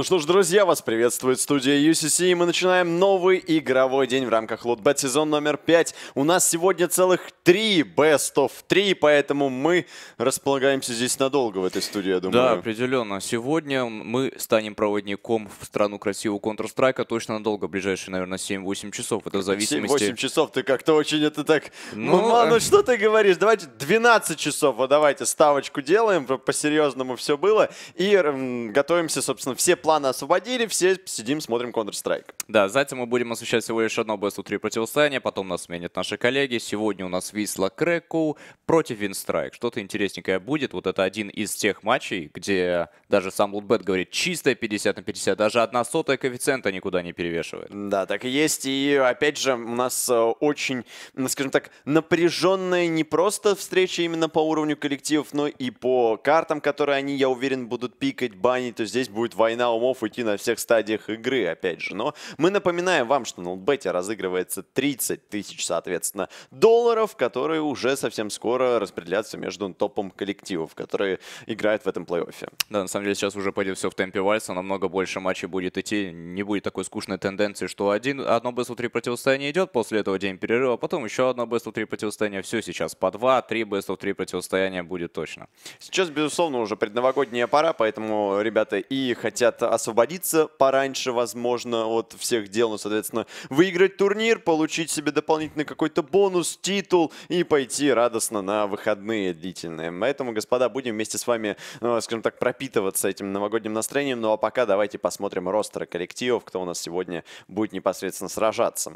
Ну что ж, друзья, вас приветствует студия UCC, и мы начинаем новый игровой день в рамках Лотбет сезон номер 5. У нас сегодня целых три Best of 3, поэтому мы располагаемся здесь надолго в этой студии, я думаю. Да, определенно. Сегодня мы станем проводником в страну красивого Counter-Strike, а точно надолго, ближайшие, наверное, 7-8 часов. Это в зависимости... 7-8 часов, ты как-то очень это так... Ну, ну, что ты говоришь? Давайте 12 часов, Вот давайте ставочку делаем, по-серьезному все было, и готовимся, собственно, все планы плана освободили, все сидим, смотрим Counter-Strike. Да, затем мы будем освещать всего лишь одно BSU-3 противостояние, потом нас сменят наши коллеги. Сегодня у нас Висла Крэкоу против Винстрайк. Что-то интересненькое будет. Вот это один из тех матчей, где даже сам Лутбет говорит, чистая 50 на 50, даже одна сотая коэффициента никуда не перевешивает. Да, так и есть. И опять же, у нас э, очень, скажем так, напряженная не просто встреча именно по уровню коллективов, но и по картам, которые они, я уверен, будут пикать, банить. То здесь будет война у умов уйти на всех стадиях игры, опять же. Но мы напоминаем вам, что на Лутбете разыгрывается 30 тысяч, соответственно, долларов, которые уже совсем скоро распределятся между топом коллективов, которые играют в этом плей-оффе. Да, на самом деле сейчас уже пойдет все в темпе вальса, намного больше матчей будет идти, не будет такой скучной тенденции, что один, одно BSL3 противостояние идет, после этого день перерыва, потом еще одно BSL3 противостояние, все сейчас по 2-3 BSL3 противостояния будет точно. Сейчас, безусловно, уже предновогодняя пора, поэтому ребята и хотят освободиться пораньше, возможно, от всех дел, ну, соответственно, выиграть турнир, получить себе дополнительный какой-то бонус, титул и пойти радостно на выходные длительные. Поэтому, господа, будем вместе с вами, ну, скажем так, пропитываться этим новогодним настроением. Ну а пока давайте посмотрим ростеры коллективов, кто у нас сегодня будет непосредственно сражаться.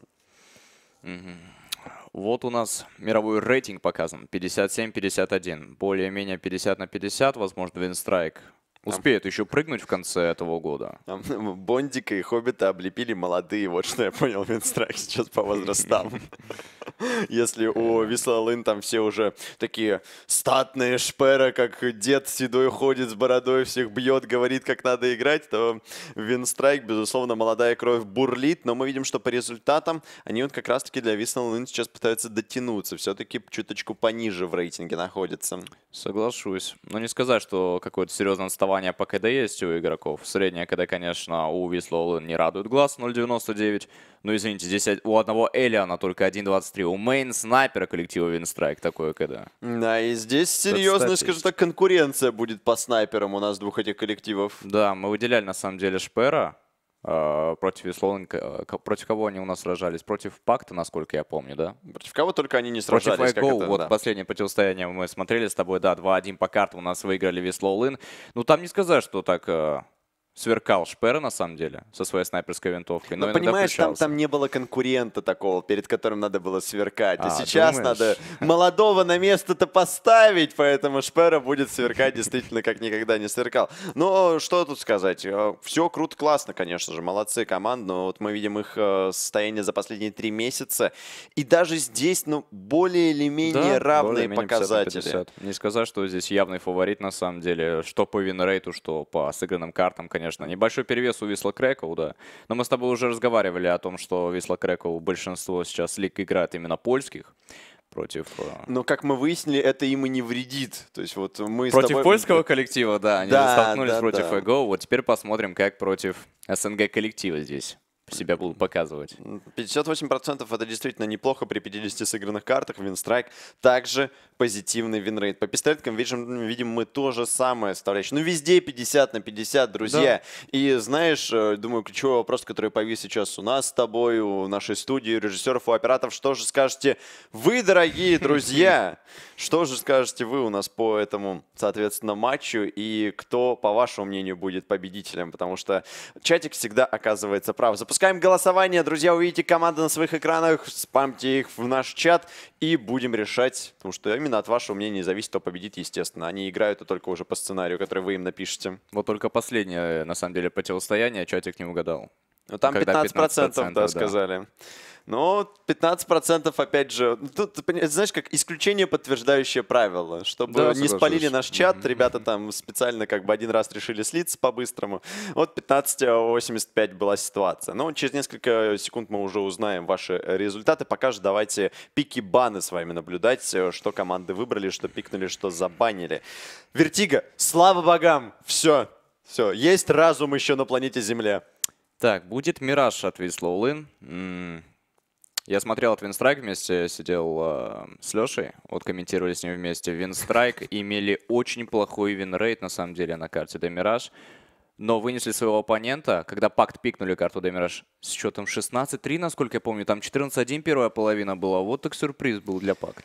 Вот у нас мировой рейтинг показан. 57-51. Более-менее 50 на 50. Возможно, Винстрайк Успеет еще прыгнуть в конце этого года. Бондика и Хоббита облепили молодые, вот что я понял, Винстрайк сейчас по возрастам. Если у Висла Лын там все уже такие статные шпера, как дед седой ходит с бородой, всех бьет, говорит, как надо играть, то Винстрайк, безусловно, молодая кровь бурлит, но мы видим, что по результатам они вот как раз-таки для Висла Лын сейчас пытаются дотянуться, все-таки чуточку пониже в рейтинге находятся. Соглашусь. Но не сказать, что какой то серьезное отставание Отставание по КД есть у игроков. Средняя КД, конечно, у Вислоу не радует глаз, 0.99. Ну извините, здесь у одного Элиана только 1.23. У мейн снайпера коллектива Винстрайк такое КД. Да, и здесь серьезная, скажем так, конкуренция будет по снайперам у нас двух этих коллективов. Да, мы выделяли на самом деле Шпера. Э, против Веслон, э, против кого они у нас сражались? Против Пакта, насколько я помню, да? Против кого только они не сражались. Против Go, вот да. последнее противостояние мы смотрели с тобой, да, 2-1 по картам у нас выиграли Веслоулын. Ну, там не сказать, что так э, сверкал Шпера, на самом деле, со своей снайперской винтовкой. Но, ну, но понимаешь, там, там не было конкурента такого, перед которым надо было сверкать. А, а сейчас думаешь? надо молодого на место-то поставить, поэтому Шпера будет сверкать действительно как никогда не сверкал. Но э, что тут сказать? Э, Все круто, классно, конечно же. Молодцы команды, но вот мы видим их э, состояние за последние три месяца. И даже здесь, ну, более или менее да, равные более показатели. 50 50. Не сказать, что здесь явный фаворит, на самом деле. Что по винрейту, что по сыгранным картам, конечно конечно. Небольшой перевес у Висла Крэкоу, да. Но мы с тобой уже разговаривали о том, что Висла Крэкоу большинство сейчас лиг играет именно польских против... Э, Но, как мы выяснили, это им и не вредит. То есть вот мы Против тобой... польского коллектива, да, они да, столкнулись да, против да. ЭГО. Вот теперь посмотрим, как против СНГ коллектива здесь себя будут показывать. 58% это действительно неплохо при 50 сыгранных картах. Винстрайк также позитивный винрейт. По пистолеткам видим, видим мы то же самое составляющее. Ну, везде 50 на 50, друзья. Да. И знаешь, э, думаю, ключевой вопрос, который повис сейчас у нас с тобой, у нашей студии, у режиссеров, у операторов, что же скажете вы, дорогие друзья? Что же скажете вы у нас по этому, соответственно, матчу? И кто, по вашему мнению, будет победителем? Потому что чатик всегда оказывается прав. Запускаем голосование. Друзья, увидите команды на своих экранах, спамьте их в наш чат и будем решать, потому что именно от вашего мнения зависит, кто победит, естественно. Они играют а только уже по сценарию, который вы им напишете. Вот только последнее, на самом деле, противостояние, чатик не угадал. Ну, там 15%, 15% да, да, сказали. Но 15% опять же, ну, тут, знаешь, как исключение, подтверждающее правило. Чтобы да, не спалили наш чат, mm-hmm. ребята там специально как бы один раз решили слиться по-быстрому. Вот 15-85 была ситуация. Но через несколько секунд мы уже узнаем ваши результаты. Пока же давайте пики-баны с вами наблюдать, э, что команды выбрали, что пикнули, что забанили. Вертига, слава богам, все, все, есть разум еще на планете Земля. Так, будет Мираж от Висла Улын. Я смотрел от Винстрайк вместе, сидел э, с Лешей, вот комментировали с ним вместе. Винстрайк имели очень плохой винрейт на самом деле на карте Демираж, но вынесли своего оппонента, когда пакт пикнули карту Демираж с счетом 16-3, насколько я помню, там 14-1 первая половина была, вот так сюрприз был для пакта.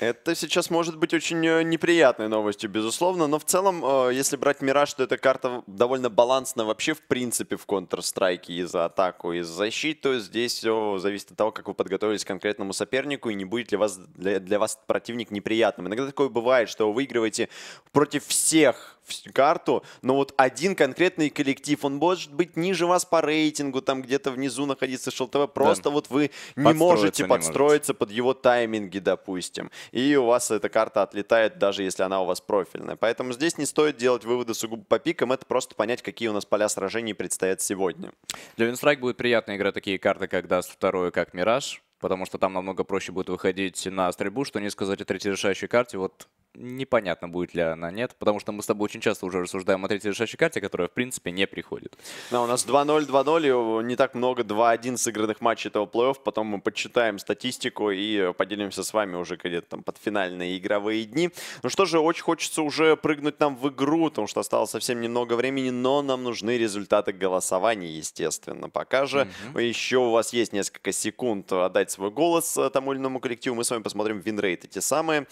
Это сейчас может быть очень э, неприятной новостью, безусловно, но в целом, э, если брать Мираж, то эта карта довольно балансна вообще в принципе в Counter-Strike и за атаку, и за защиту. Здесь все зависит от того, как вы подготовились к конкретному сопернику и не будет ли вас, для, для вас противник неприятным. Иногда такое бывает, что вы выигрываете против всех карту, но вот один конкретный коллектив, он может быть ниже вас по рейтингу, там где-то внизу находится ШЛТВ, просто да. вот вы не можете подстроиться не под его тайминги, допустим и у вас эта карта отлетает, даже если она у вас профильная. Поэтому здесь не стоит делать выводы сугубо по пикам, это просто понять, какие у нас поля сражений предстоят сегодня. Для Винстрайк будет приятная игра такие карты, как даст вторую, как Мираж, потому что там намного проще будет выходить на стрельбу, что не сказать о третьей решающей карте. Вот непонятно, будет ли она, нет? Потому что мы с тобой очень часто уже рассуждаем о третьей решающей карте, которая, в принципе, не приходит. Да, у нас 2-0, 2-0, э, не так много 2-1 сыгранных матчей этого плей-офф. Потом мы подсчитаем статистику и э, поделимся с вами уже где-то там под финальные игровые дни. Ну что же, очень хочется уже прыгнуть нам в игру, потому что осталось совсем немного времени, но нам нужны результаты голосования, естественно. Пока же угу. еще у вас есть несколько секунд отдать свой голос э, тому или иному коллективу. Мы с вами посмотрим винрейт эти самые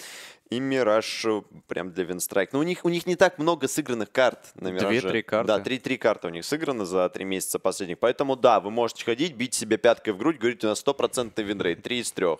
и Мираж э, прям для Винстрайк. Но ну, у них, у них не так много сыгранных карт на Мираже. Две-три карты. Да, три-три карты у них сыграны за три месяца последних. Поэтому да, вы можете ходить, бить себе пяткой в грудь, говорить, у нас стопроцентный винрейт, три из трех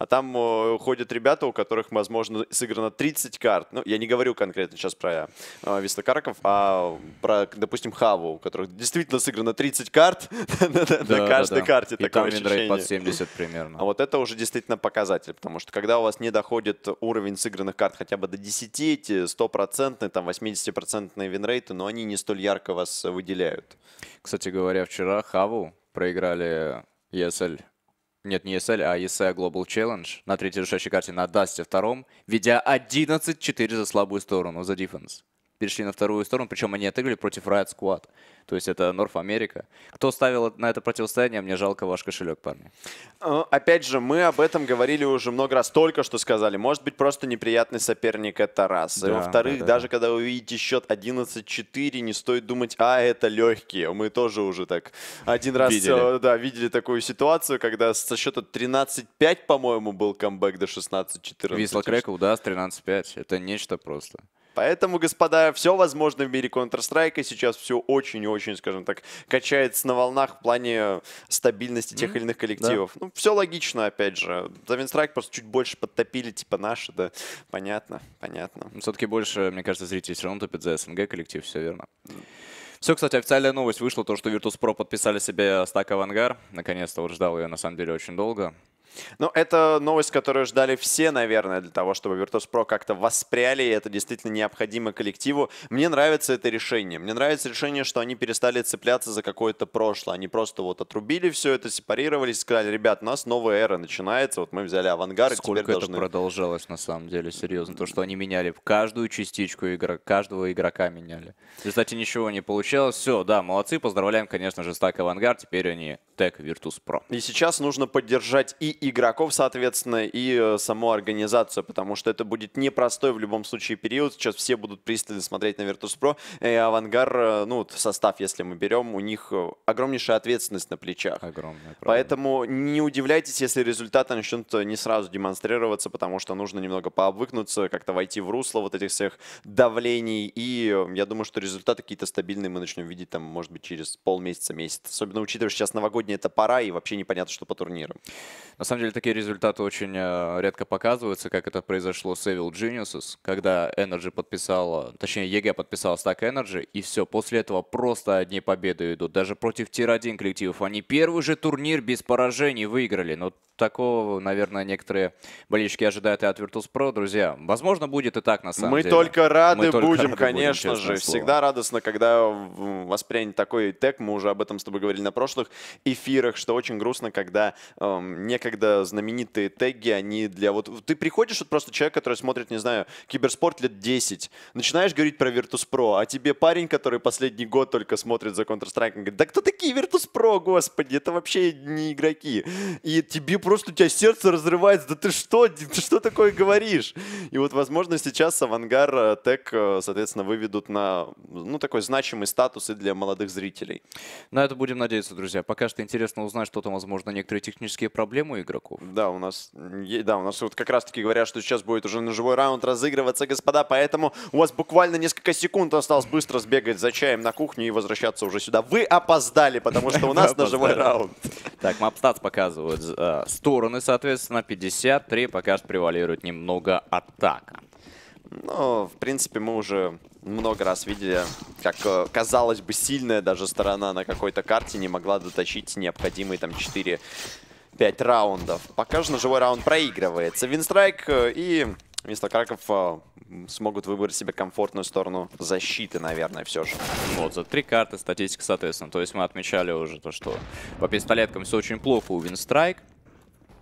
а там э, ходят ребята, у которых, возможно, сыграно 30 карт. Ну, я не говорю конкретно сейчас про э, Вистокарков, а про, допустим, Хаву, у которых действительно сыграно 30 карт на, каждой карте. И такое там под 70 примерно. А вот это уже действительно показатель, потому что когда у вас не доходит уровень сыгранных карт хотя бы до 10, эти 100-процентные, там 80-процентные винрейты, но они не столь ярко вас выделяют. Кстати говоря, вчера Хаву проиграли ESL нет, не ESL, а ESL Global Challenge на третьей решающей карте на Дасте втором, ведя 11-4 за слабую сторону, за дефенс перешли на вторую сторону, причем они отыграли против Riot Squad, то есть это Норф Америка. Кто ставил на это противостояние, мне жалко ваш кошелек, парни. А, опять же, мы об этом говорили уже много раз, только что сказали. Может быть, просто неприятный соперник — это раз. Да, Во-вторых, да, да. даже когда вы видите счет 11-4, не стоит думать, а, это легкие. Мы тоже уже так один раз видели, э, да, видели такую ситуацию, когда со счета 13-5, по-моему, был камбэк до 16-14. Висла Креков, да, с 13-5. Это нечто просто. Поэтому, господа, все возможно в мире Counter-Strike, и сейчас все очень и очень, скажем так, качается на волнах в плане стабильности тех mm-hmm. или иных коллективов. Да. Ну, все логично, опять же. Counter-Strike просто чуть больше подтопили, типа наши, да. Понятно, понятно. Все-таки больше, мне кажется, зрители все равно топят за СНГ коллектив, все верно. Mm. Все, кстати, официальная новость вышла, то, что Virtus.pro подписали себе стак Авангар. Наконец-то вот ждал ее, на самом деле, очень долго. Ну, это новость, которую ждали все, наверное, для того, чтобы Virtus.pro как-то воспряли, и это действительно необходимо коллективу. Мне нравится это решение. Мне нравится решение, что они перестали цепляться за какое-то прошлое. Они просто вот отрубили все это, сепарировались, сказали, ребят, у нас новая эра начинается, вот мы взяли авангард, Сколько это должны... продолжалось на самом деле, серьезно, то, что они меняли каждую частичку игра, каждого игрока меняли. Кстати, ничего не получалось. Все, да, молодцы, поздравляем, конечно же, стак авангард, теперь они хэштег Virtus.pro. И сейчас нужно поддержать и игроков, соответственно, и э, саму организацию, потому что это будет непростой в любом случае период. Сейчас все будут пристально смотреть на Virtus.pro. Э, и Авангар, э, ну, состав, если мы берем, у них огромнейшая ответственность на плечах. Огромная, правда. Поэтому не удивляйтесь, если результаты начнут не сразу демонстрироваться, потому что нужно немного пообвыкнуться, как-то войти в русло вот этих всех давлений. И я думаю, что результаты какие-то стабильные мы начнем видеть там, может быть, через полмесяца, месяц. Особенно учитывая, что сейчас новогодний сегодня это пора, и вообще непонятно, что по турнирам. На самом деле, такие результаты очень э, редко показываются, как это произошло с Evil Geniuses, когда Energy подписала, точнее, ЕГЭ e подписала стак Energy, и все, после этого просто одни победы идут. Даже против Тир-1 коллективов. Они первый же турнир без поражений выиграли. Но такого, наверное, некоторые болельщики ожидают и от Virtus.pro, друзья. Возможно, будет и так, на самом Мы деле. Только рады Мы только будем, рады конечно же. Слово. Всегда радостно, когда воспринят такой тег. Мы уже об этом с тобой говорили на прошлых и эфирах, что очень грустно, когда эм, некогда знаменитые теги, они для вот... Ты приходишь вот просто человек, который смотрит, не знаю, киберспорт лет 10, начинаешь говорить про Virtus.pro, а тебе парень, который последний год только смотрит за Counter-Strike, говорит, да кто такие Virtus.pro, господи, это вообще не игроки. И тебе просто, у тебя сердце разрывается, да ты что, ты что такое говоришь? И вот, возможно, сейчас Авангар э, Тек, э, соответственно, выведут на, ну, такой значимый статус и для молодых зрителей. На это будем надеяться, друзья. Пока что интересно интересно узнать, что там, возможно, некоторые технические проблемы у игроков. Да, у нас, да, у нас вот как раз-таки говорят, что сейчас будет уже на живой раунд разыгрываться, господа, поэтому у вас буквально несколько секунд осталось быстро сбегать за чаем на кухню и возвращаться уже сюда. Вы опоздали, потому что у нас на живой раунд. Так, мапстат показывают э, стороны, соответственно, 53, пока что превалирует немного атака. Ну, в принципе, мы уже много раз видели, как, э, казалось бы, сильная даже сторона на какой-то карте не могла дотащить необходимые там 4-5 раундов. Пока же на живой раунд проигрывается. Винстрайк э, и вместо Краков э, смогут выбрать себе комфортную сторону защиты, наверное, все же. Вот, за три карты статистика, соответственно. То есть мы отмечали уже то, что по пистолеткам все очень плохо у Винстрайк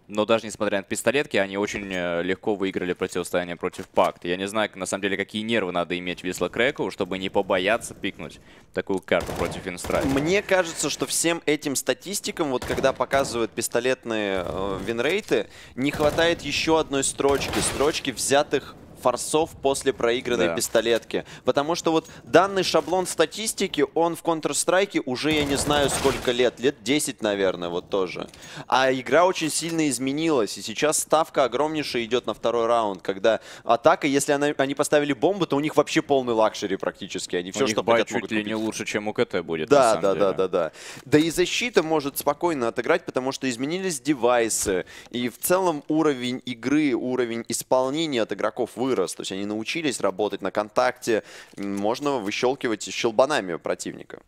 но даже несмотря на пистолетки, они очень э, легко выиграли противостояние против Пакт. Я не знаю, на самом деле, какие нервы надо иметь Висла Крэку, чтобы не побояться пикнуть такую карту против Винстрайк. Мне кажется, что всем этим статистикам, вот когда показывают пистолетные э, винрейты, не хватает еще одной строчки. Строчки, взятых форсов после проигранной да. пистолетки. Потому что вот данный шаблон статистики, он в Counter-Strike уже, я не знаю, сколько лет, лет 10, наверное, вот тоже. А игра очень сильно изменилась, и сейчас ставка огромнейшая идет на второй раунд, когда атака, если она, они поставили бомбу, то у них вообще полный лакшери практически. Они все, у что них чуть ли не лучше, чем у КТ будет, да, да, деле. да, да, да. Да и защита может спокойно отыграть, потому что изменились девайсы, и в целом уровень игры, уровень исполнения от игроков вы вырос. То есть они научились работать на контакте. Можно выщелкивать щелбанами противника.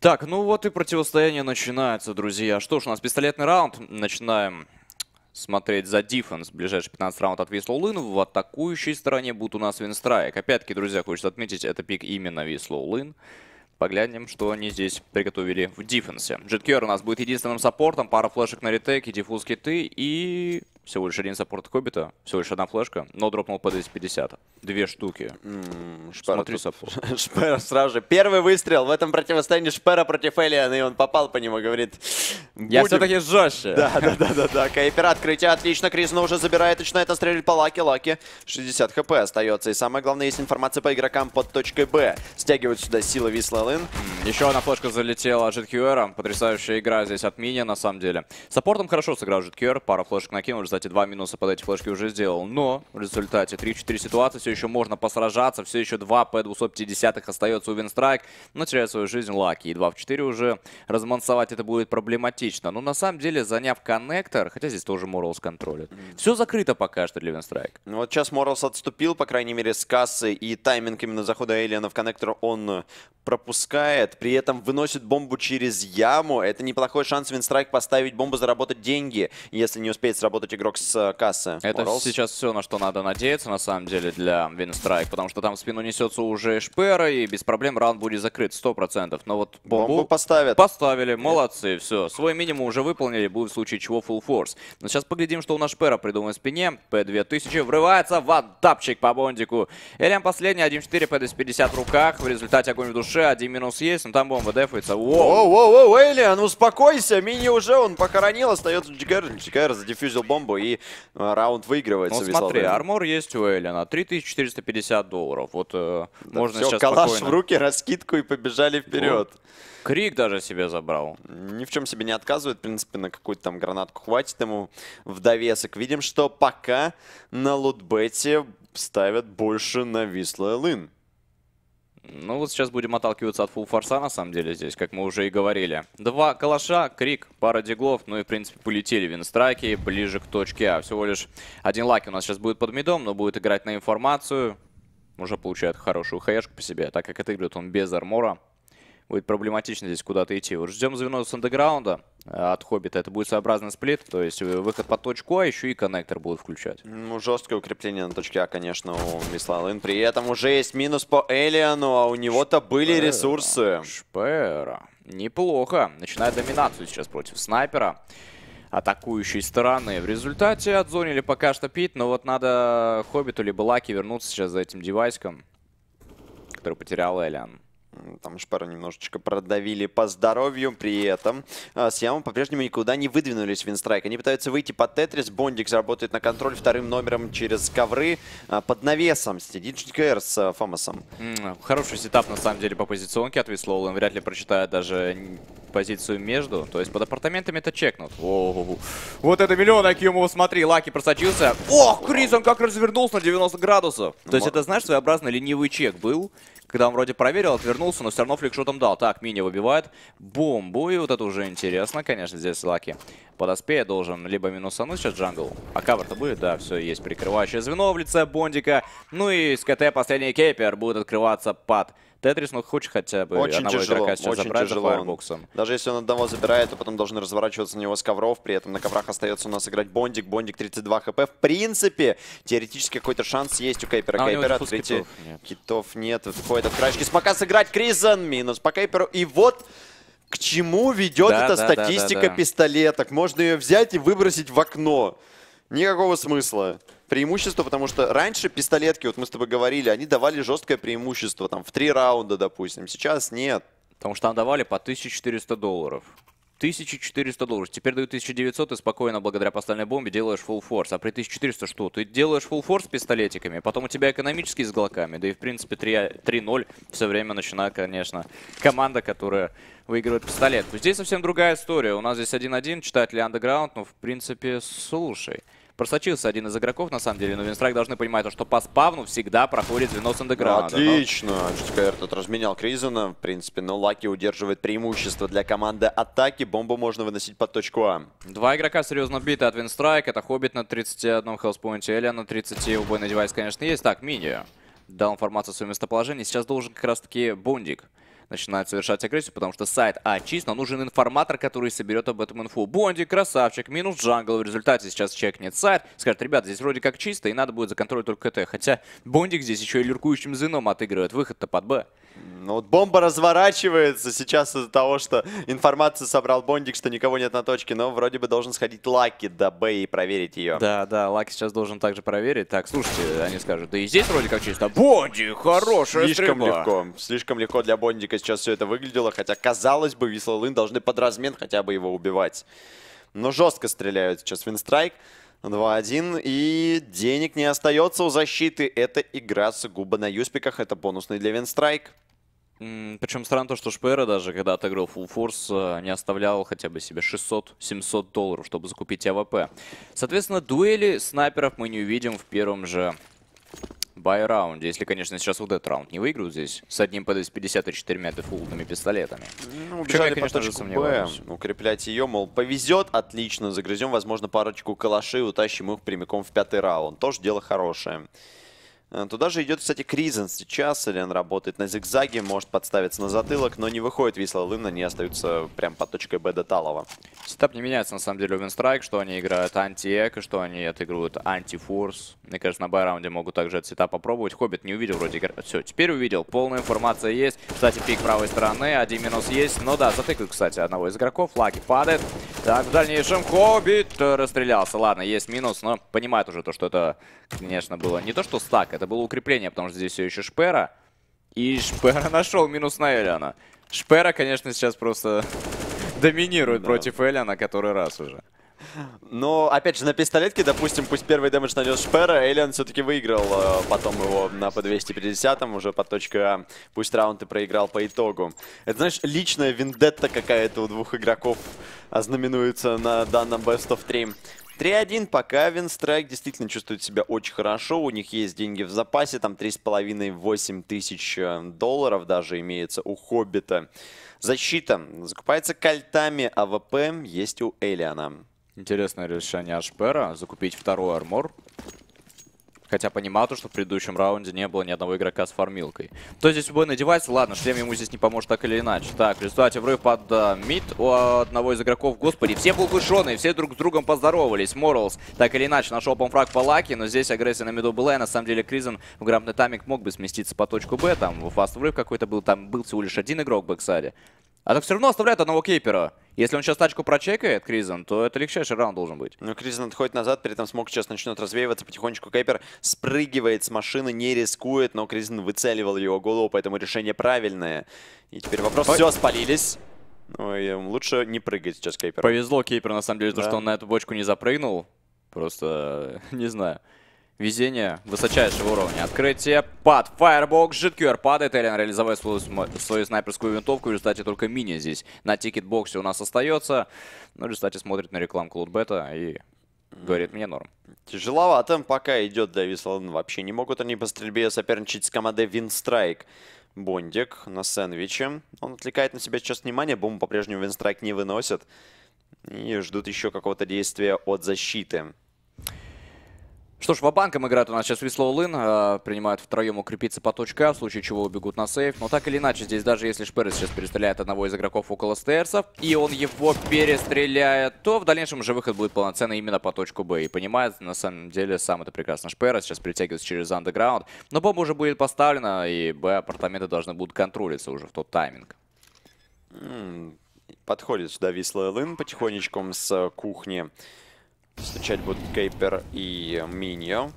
Так, ну вот и противостояние начинается, друзья. Что ж, у нас пистолетный раунд. Начинаем смотреть за дифенс. Ближайший 15 раунд от Вислу Лын. В атакующей стороне будет у нас Винстрайк. Опять-таки, друзья, хочется отметить, это пик именно Вислу Лын. Поглянем, что они здесь приготовили в дифенсе. Джиткер у нас будет единственным саппортом. Пара флешек на ретейке, диффуз ты и всего лишь один саппорт кобита всего лишь одна флешка, но дропнул по 250. Две штуки. Mm, Шпера Смотри саппорт. Шпера сразу же. Первый выстрел в этом противостоянии Шпера против Элиана, и он попал по нему, говорит... Я все-таки жестче. Да, да, да, да, да. Кайпера открытие отлично, Кризна уже забирает, начинает отстрелить по Лаки. Лаки 60 хп остается. И самое главное, есть информация по игрокам под точкой Б. Стягивают сюда силы Висла Лин. Еще одна флешка залетела от Потрясающая игра здесь от Мини, на самом деле. Саппортом хорошо сыграл GQR, пара флешек накинул кстати, два минуса под эти флешки уже сделал. Но в результате 3-4 ситуации, все еще можно посражаться. Все еще 2 P250 остается у Винстрайк. Но теряет свою жизнь Лаки. И 2 в 4 уже размансовать это будет проблематично. Но на самом деле, заняв коннектор, хотя здесь тоже Моралс контролит. Все закрыто пока что для Винстрайк. Ну вот сейчас Моралс отступил, по крайней мере, с кассы. И тайминг именно захода Элиана в коннектор он пропускает. При этом выносит бомбу через яму. Это неплохой шанс Винстрайк поставить бомбу, заработать деньги, если не успеет сработать игра игрок с э, кассы. Это Моралс. сейчас все, на что надо надеяться, на самом деле, для Винстрайк, потому что там в спину несется уже Шпера, и без проблем раунд будет закрыт, 100%. Но вот бомбу, бомбу поставят. Поставили, молодцы, все. Свой минимум уже выполнили, будет в случае чего full force. Но сейчас поглядим, что у нас Шпера придумал в спине. P2000 врывается в адапчик по бондику. Элиан последний, 1-4, P250 в руках. В результате огонь в душе, один минус есть, но там бомба дефается. Воу, воу, воу, Элиан, успокойся, мини уже он похоронил, остается Джигер. Джигер задефюзил бомбу комбо и э, раунд выигрывается. Ну смотри, армор есть у Эллина, 3450 долларов. Вот э, да, можно все, сейчас калаш спокойно. в руки, раскидку и побежали вперед. Вот. Крик даже себе забрал. Ни в чем себе не отказывает. В принципе, на какую-то там гранатку хватит ему в довесок. Видим, что пока на лутбете ставят больше на Висла Элын. Ну вот сейчас будем отталкиваться от фул форса на самом деле здесь, как мы уже и говорили. Два калаша, крик, пара диглов, ну и в принципе полетели винстраки ближе к точке А. Всего лишь один лаки у нас сейчас будет под мидом, но будет играть на информацию. Уже получает хорошую хаешку по себе, а так как это отыгрывает он без армора. Будет проблематично здесь куда-то идти. Вот ждем звено с андеграунда от Хоббита. Это будет своеобразный сплит, то есть э, выход по точку А, еще и коннектор будут включать. Ну, жесткое укрепление на точке А, конечно, у Мислалын. При этом уже есть минус по Элиану, а у него-то были ресурсы. Шпера. Неплохо. Начинает доминацию сейчас против снайпера атакующей стороны. В результате отзонили пока что Пит, но вот надо Хоббиту либо Лаки вернуться сейчас за этим девайском, который потерял Элиан. Там Шпару немножечко продавили по здоровью. При этом а, с Ямом по-прежнему никуда не выдвинулись в Винстрайк. Они пытаются выйти под Тетрис. Бондикс работает на контроль вторым номером через ковры. А, под навесом сидит GKR с э, Фомасом. Хороший сетап, на самом деле, по позиционке от Вислоула. Он вряд ли прочитает даже позицию между. То есть под апартаментами это чекнут. О -о -о. Вот это миллион IQ ему, смотри, Лаки просочился. Ох, Крис, он как развернулся на 90 градусов. То ну, есть это, знаешь, своеобразный ленивый чек был, когда он вроде проверил, отвернул вернулся, но все равно фликшотом дал. Так, мини выбивает бомбу, и вот это уже интересно. Конечно, здесь Лаки подоспея должен либо минусануть сейчас джангл, а кавер-то будет, да, все, есть прикрывающее звено в лице Бондика. Ну и с КТ последний кейпер будет открываться под Тетрис, ну, хоть хотя бы очень одного тяжело, игрока сейчас очень забрать тяжело. за фаербоксом. Даже если он одного забирает, то потом должны разворачиваться на него с ковров. При этом на коврах остается у нас играть Бондик. Бондик 32 хп. В принципе, теоретически какой-то шанс есть у Кейпера. А Кейпера открытие. Китов нет. китов нет. Входит от краешки смока сыграть Кризен. Минус по Кейперу. И вот... К чему ведет да, эта да, статистика да, да, да. пистолеток? Можно ее взять и выбросить в окно. Никакого смысла преимущество, потому что раньше пистолетки, вот мы с тобой говорили, они давали жесткое преимущество, там, в три раунда, допустим, сейчас нет. Потому что нам давали по 1400 долларов. 1400 долларов. Теперь дают 1900, и спокойно, благодаря поставленной бомбе, делаешь full force. А при 1400 что? Ты делаешь full force пистолетиками, потом у тебя экономические с глоками. Да и, в принципе, 3-0 все время начинает, конечно, команда, которая выигрывает пистолет. Но здесь совсем другая история. У нас здесь 1-1, читатель Underground, Ну в принципе, слушай просочился один из игроков, на самом деле. Но Винстрайк должны понимать, что по спавну всегда проходит звено с андеграунда. Отлично. ЖТКР тут разменял Кризена. В принципе, но Лаки удерживает преимущество для команды атаки. Бомбу можно выносить под точку А. Два игрока серьезно биты от Винстрайк. Это Хоббит на 31 хелспоинте, Эля на 30. Убойный девайс, конечно, есть. Так, мини дал информацию о своем местоположении. Сейчас должен как раз-таки Бундик начинают совершать агрессию, потому что сайт очист, но нужен информатор, который соберет об этом инфу. Бонди, красавчик, минус джангл. В результате сейчас чекнет сайт, скажет, ребят, здесь вроде как чисто, и надо будет за законтролить только КТ. Хотя Бондик здесь еще и люркующим зеном отыгрывает. Выход-то под Б. Ну вот бомба разворачивается сейчас из-за того, что информацию собрал Бондик, что никого нет на точке, но вроде бы должен сходить Лаки до Б и проверить ее. Да, да, Лаки сейчас должен также проверить. Так, слушайте, они скажут, да и здесь вроде как чисто. Бонди, хорошая Слишком стрима. легко, слишком легко для Бондика сейчас все это выглядело, хотя, казалось бы, Вислолын должны под размен хотя бы его убивать. Но жестко стреляют сейчас Винстрайк. 2-1. И денег не остается у защиты. Это игра губа на юспиках. Это бонусный для Винстрайк. Причем странно то, что Шпера даже, когда отыграл Full Force, э, не оставлял хотя бы себе 600-700 долларов, чтобы закупить АВП. Соответственно, дуэли снайперов мы не увидим в первом же бай-раунд. Если, конечно, сейчас вот этот раунд не выиграют здесь, с одним ПД с 54 дефолтными пистолетами. Ну, убежали, конечно, по точку Б, укреплять ее, мол, повезет, отлично, загрызем, возможно, парочку калашей, утащим их прямиком в пятый раунд. Тоже дело хорошее. Э, туда же идет, кстати, Кризен сейчас. Элен работает на зигзаге, может подставиться на затылок, но не выходит Висла Лын, они остаются прям под точкой Б Талова. Сетап не меняется, на самом деле, у Винстрайк, что они играют анти-эко, что они отыгрывают анти-форс. Мне кажется, на бай могут также этот сетап попробовать. Хоббит не увидел вроде. Все, теперь увидел. Полная информация есть. Кстати, пик правой стороны, один минус есть. Ну да, затыкают, кстати, одного из игроков. Флаги падает. Так, в дальнейшем Хоббит э, расстрелялся. Ладно, есть минус, но понимает уже то, что это, конечно, было не то, что стак, это это было укрепление, потому что здесь все еще Шпера. И Шпера нашел минус на Элиана. Шпера, конечно, сейчас просто доминирует да. против Элиана который раз уже. Но, опять же, на пистолетке, допустим, пусть первый дэмэдж нанес Шпера, Элиан все-таки выиграл э, потом его на по 250 уже под точке А. Пусть раунд и проиграл по итогу. Это, знаешь, личная вендетта какая-то у двух игроков ознаменуется а, на данном Best of 3. 3-1, пока Винстрайк действительно чувствует себя очень хорошо, у них есть деньги в запасе, там 3,5-8 тысяч э, долларов даже имеется у Хоббита. Защита закупается кольтами, АВП есть у Элиана. Интересное решение Ашбера, закупить второй армор хотя понимал то, что в предыдущем раунде не было ни одного игрока с фармилкой. То здесь убойный девайс, ладно, шлем ему здесь не поможет так или иначе. Так, в результате врыв под э, мид у одного из игроков, господи, все полкушеные, все друг с другом поздоровались. Моралс так или иначе нашел помфраг по лаки, но здесь агрессия на миду была, и на самом деле Кризен в грамотный тайминг мог бы сместиться по точку Б, там фаст врыв какой-то был, там был всего лишь один игрок в бэксайде. А так все равно оставляет одного кейпера. Если он сейчас тачку прочекает, Кризен, то это легчайший раунд должен быть. Ну, Кризен отходит назад, при этом смог сейчас начнет развеиваться потихонечку. Кайпер спрыгивает с машины, не рискует, но Кризен выцеливал его голову, поэтому решение правильное. И теперь вопрос. Ой. Все, спалились. Ой, ну, эм, лучше не прыгать сейчас Кейпер. Повезло Кейпер, на самом деле, да. то, что он на эту бочку не запрыгнул. Просто э, не знаю. Везение высочайшего уровня. Открытие. Пад. Фаербокс. Жидкюер падает. Эллен реализовывает свою, свою снайперскую винтовку. В результате только мини здесь на тикетбоксе у нас остается. Ну в результате смотрит на рекламку лутбета и говорит, мне норм. Тяжеловато пока идет Дэвис Ладен. Вообще не могут они по стрельбе соперничать с командой Винстрайк. Бондик на сэндвиче. Он отвлекает на себя сейчас внимание. Бум по-прежнему Винстрайк не выносит. И ждут еще какого-то действия от защиты. Что ж, вабанком играют у нас сейчас Висло Лын. Э, принимают втроем укрепиться по точке а, в случае чего убегут на сейф. Но так или иначе, здесь даже если Шперес сейчас перестреляет одного из игроков около стейрсов, и он его перестреляет, то в дальнейшем уже выход будет полноценный именно по точку Б. И понимает, на самом деле, сам это прекрасно Шперес. Сейчас притягивается через андеграунд. Но бомба уже будет поставлена, и Б-апартаменты должны будут контролиться уже в тот тайминг. Подходит сюда Висло Лын потихонечку с э, кухни. Встречать будут Кейпер и Миньо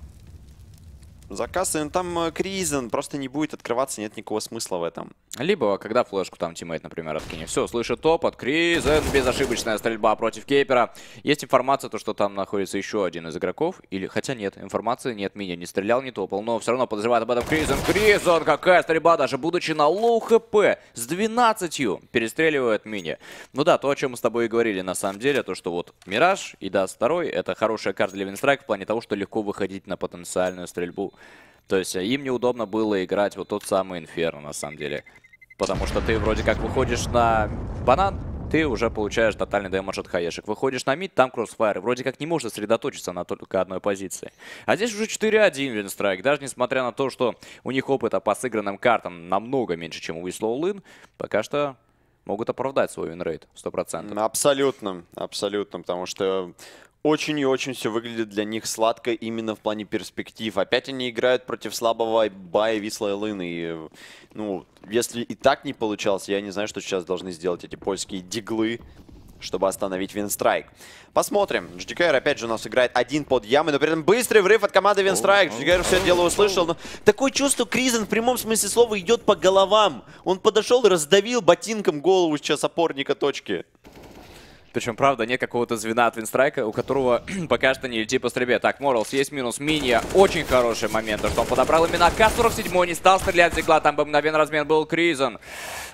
закасываем. Там э, Кризен просто не будет открываться, нет никакого смысла в этом. Либо, когда флешку там тиммейт, например, откинет. Все, слышит топ от Кризен, безошибочная стрельба против Кейпера. Есть информация, то, что там находится еще один из игроков. Или, хотя нет, информации нет, меня не стрелял, не топал, но все равно подозревает об этом Кризен. Кризен, какая стрельба, даже будучи на лоу хп, с 12 перестреливает мини. Ну да, то, о чем мы с тобой и говорили на самом деле, то, что вот Мираж и Даст второй, это хорошая карта для Винстрайк в плане того, что легко выходить на потенциальную стрельбу. То есть э, им неудобно было играть вот тот самый Инферно, на самом деле. Потому что ты вроде как выходишь на банан, ты уже получаешь тотальный дэмэдж от хаешек. Выходишь на мид, там кроссфайр. Вроде как не можешь сосредоточиться на только одной позиции. А здесь уже 4-1 Винстрайк. Даже несмотря на то, что у них опыта по сыгранным картам намного меньше, чем у Ислоу пока что могут оправдать свой винрейт 100%. Абсолютно, абсолютно, потому что очень и очень все выглядит для них сладко именно в плане перспектив. Опять они играют против слабого Бая Вислой Лын. И, ну, если и так не получалось, я не знаю, что сейчас должны сделать эти польские диглы, чтобы остановить Винстрайк. Посмотрим. GDKR опять же у нас играет один под ямой, но при этом быстрый врыв от команды Винстрайк. GDKR все дело услышал, но такое чувство, Кризен в прямом смысле слова идет по головам. Он подошел и раздавил ботинком голову сейчас опорника точки. Причем, правда, нет какого-то звена от винстрайка, у которого пока что не летит по стрельбе. Так, Моралс, есть минус. миния, очень хороший момент, что он подобрал именно к Седьмой не стал стрелять в Зигла, там бы мгновенный размен был Кризен.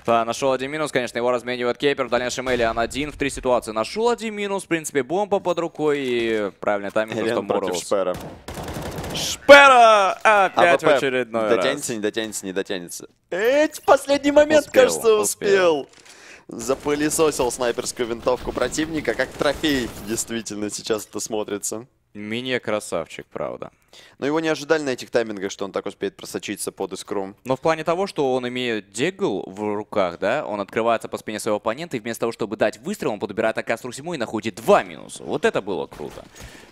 Да, нашел один минус, конечно, его разменивает Кейпер, в дальнейшем Элиан один в три ситуации. Нашел один минус, в принципе, бомба под рукой и правильный тайминг, Элиан что Моралс. Шпера. Шпера! Опять а, АВП. в очередной дотянется, раз. Дотянется, не дотянется, не дотянется. Эть, последний момент, успел, кажется, успел. успел запылесосил снайперскую винтовку противника, как трофей действительно сейчас это смотрится. Мини-красавчик, правда. Но его не ожидали на этих таймингах, что он так успеет просочиться под искру. Но в плане того, что он имеет дегл в руках, да, он открывается по спине своего оппонента, и вместо того, чтобы дать выстрел, он подбирает Акастру всему и находит два минуса. Вот это было круто.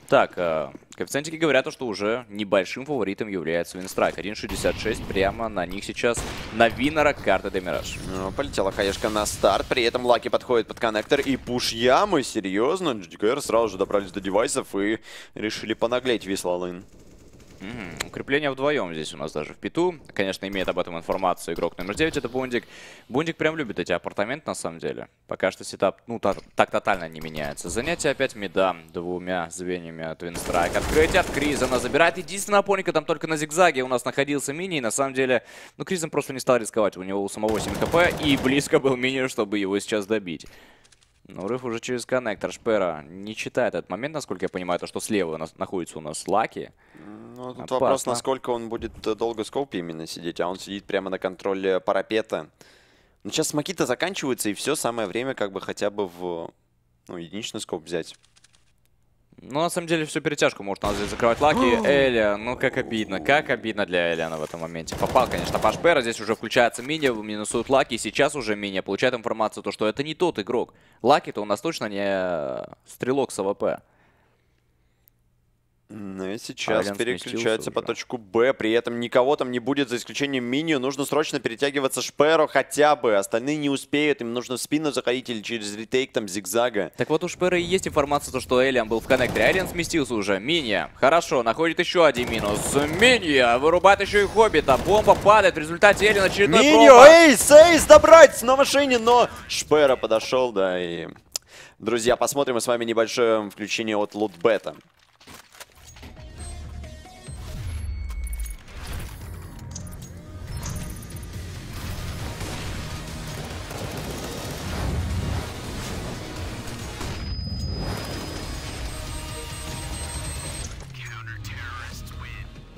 Так, э, коэффициентики говорят, что уже небольшим фаворитом является Винстрайк. 1.66 прямо на них сейчас на Винера карта Демираж. Ну, полетела хаешка на старт, при этом Лаки подходит под коннектор и пуш ямы. Серьезно, GDKR сразу же добрались до девайсов и решили понаглеть весь Вислалын. Угу. Укрепление вдвоем здесь у нас даже в пету. Конечно, имеет об этом информацию игрок номер 9, это Бундик. Бундик прям любит эти апартаменты, на самом деле. Пока что сетап, ну, так, так тотально не меняется. Занятие опять меда двумя звеньями от Винстрайк. Открытие от Криза она забирает. Единственное, опоника там только на зигзаге у нас находился мини. И на самом деле, ну, Кризом просто не стал рисковать. У него у самого 7 хп и близко был мини, чтобы его сейчас добить. Но ну, Урыв уже через коннектор. Шпера не читает этот момент, насколько я понимаю, то, что слева у нас, находится у нас Лаки. Ну, тут Опасно. вопрос, насколько он будет э, долго в скопе именно сидеть, а он сидит прямо на контроле парапета. Но ну, сейчас смоки-то заканчиваются, и все, самое время как бы хотя бы в ну, единичный скоп взять. Ну, на самом деле, всю перетяжку может надо здесь закрывать Лаки. Элия, ну как обидно, как обидно для Элиана в этом моменте. Попал, конечно, Пашпера, здесь уже включается мини, минусуют Лаки, сейчас уже мини получает информацию, то, что это не тот игрок. Лаки-то у нас точно не э, стрелок с АВП. Ну и сейчас Альянс переключается по точку Б, при этом никого там не будет, за исключением Минью. Нужно срочно перетягиваться Шперу хотя бы, остальные не успеют, им нужно в спину заходить или через ретейк там зигзага. Так вот у Шпера и есть информация, то, что Элиан был в коннекторе, Алиан сместился уже, Минья. Хорошо, находит еще один минус. Минья вырубает еще и Хоббита, бомба падает, в результате Элиан очередной Минью, эйс, эйс, добрать, на машине, но Шпера подошел, да, и... Друзья, посмотрим мы с вами небольшое включение от Лутбета.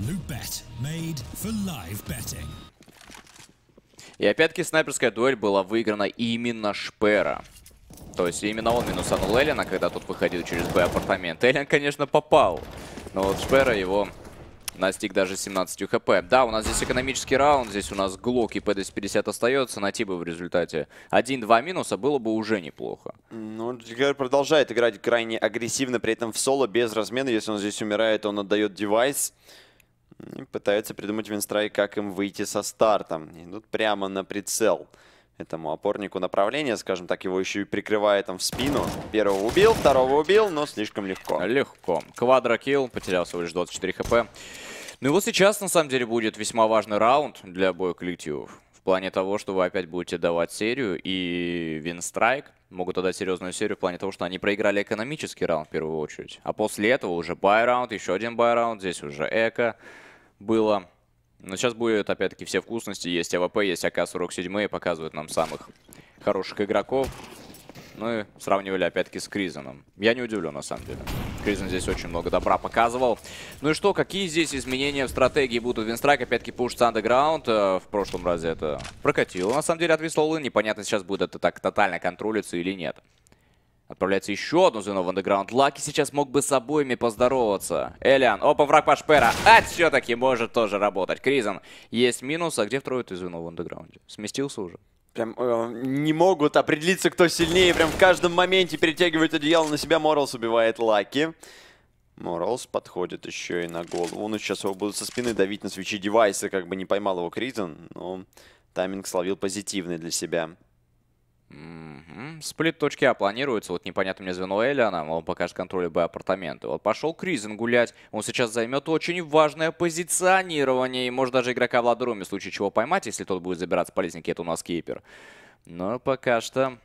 Lubet, made for live betting. И опять-таки снайперская дуэль была выиграна именно Шпера. То есть именно он минусанул Эллина, когда тот выходил через Б-апартамент. Эллин, конечно, попал, но вот Шпера его настиг даже 17 хп. Да, у нас здесь экономический раунд, здесь у нас Глок и П-250 остается, найти бы в результате 1-2 минуса было бы уже неплохо. Ну, Дигар продолжает играть крайне агрессивно, при этом в соло без размена. Если он здесь умирает, он отдает девайс. И пытаются придумать Винстрай, как им выйти со стартом. Идут прямо на прицел этому опорнику направления, скажем так, его еще и прикрывает там в спину. Первого убил, второго убил, но слишком легко. Легко. Квадрокилл, потерял всего лишь 24 хп. Ну и вот сейчас, на самом деле, будет весьма важный раунд для обоих коллективов. В плане того, что вы опять будете давать серию, и Винстрайк могут отдать серьезную серию в плане того, что они проиграли экономический раунд в первую очередь. А после этого уже бай-раунд, еще один бай-раунд, здесь уже эко было. Но сейчас будет, опять-таки, все вкусности. Есть АВП, есть АК-47, показывают нам самых хороших игроков. Ну и сравнивали, опять-таки, с Кризаном. Я не удивлю, на самом деле. Кризан здесь очень много добра показывал. Ну и что, какие здесь изменения в стратегии будут? в Винстрайк, опять-таки, пушит андеграунд. Э, в прошлом разе это прокатило, на самом деле, от Вислолы. Непонятно, сейчас будет это так тотально контролиться или нет. Отправляется еще одно звено в андеграунд. Лаки сейчас мог бы с обоими поздороваться. Элиан. Опа, враг Пашпера. А, все-таки может тоже работать. кризан Есть минус. А где второе ты звено в андеграунде? Сместился уже? Прям э, не могут определиться, кто сильнее. Прям в каждом моменте перетягивает одеяло на себя. Моралс убивает Лаки. Моралс подходит еще и на голову. он ну, сейчас его будут со спины давить на свечи девайса. Как бы не поймал его кризан Но тайминг словил позитивный для себя. Угу. Сплит точки А планируется. Вот непонятно мне звено Элиана. Он покажет контроль Б апартаменты. Вот пошел Кризен гулять. Он сейчас займет очень важное позиционирование. И может даже игрока в ладруме, в случае чего поймать, если тот будет забираться по полезненький. Это у нас кейпер. Но пока что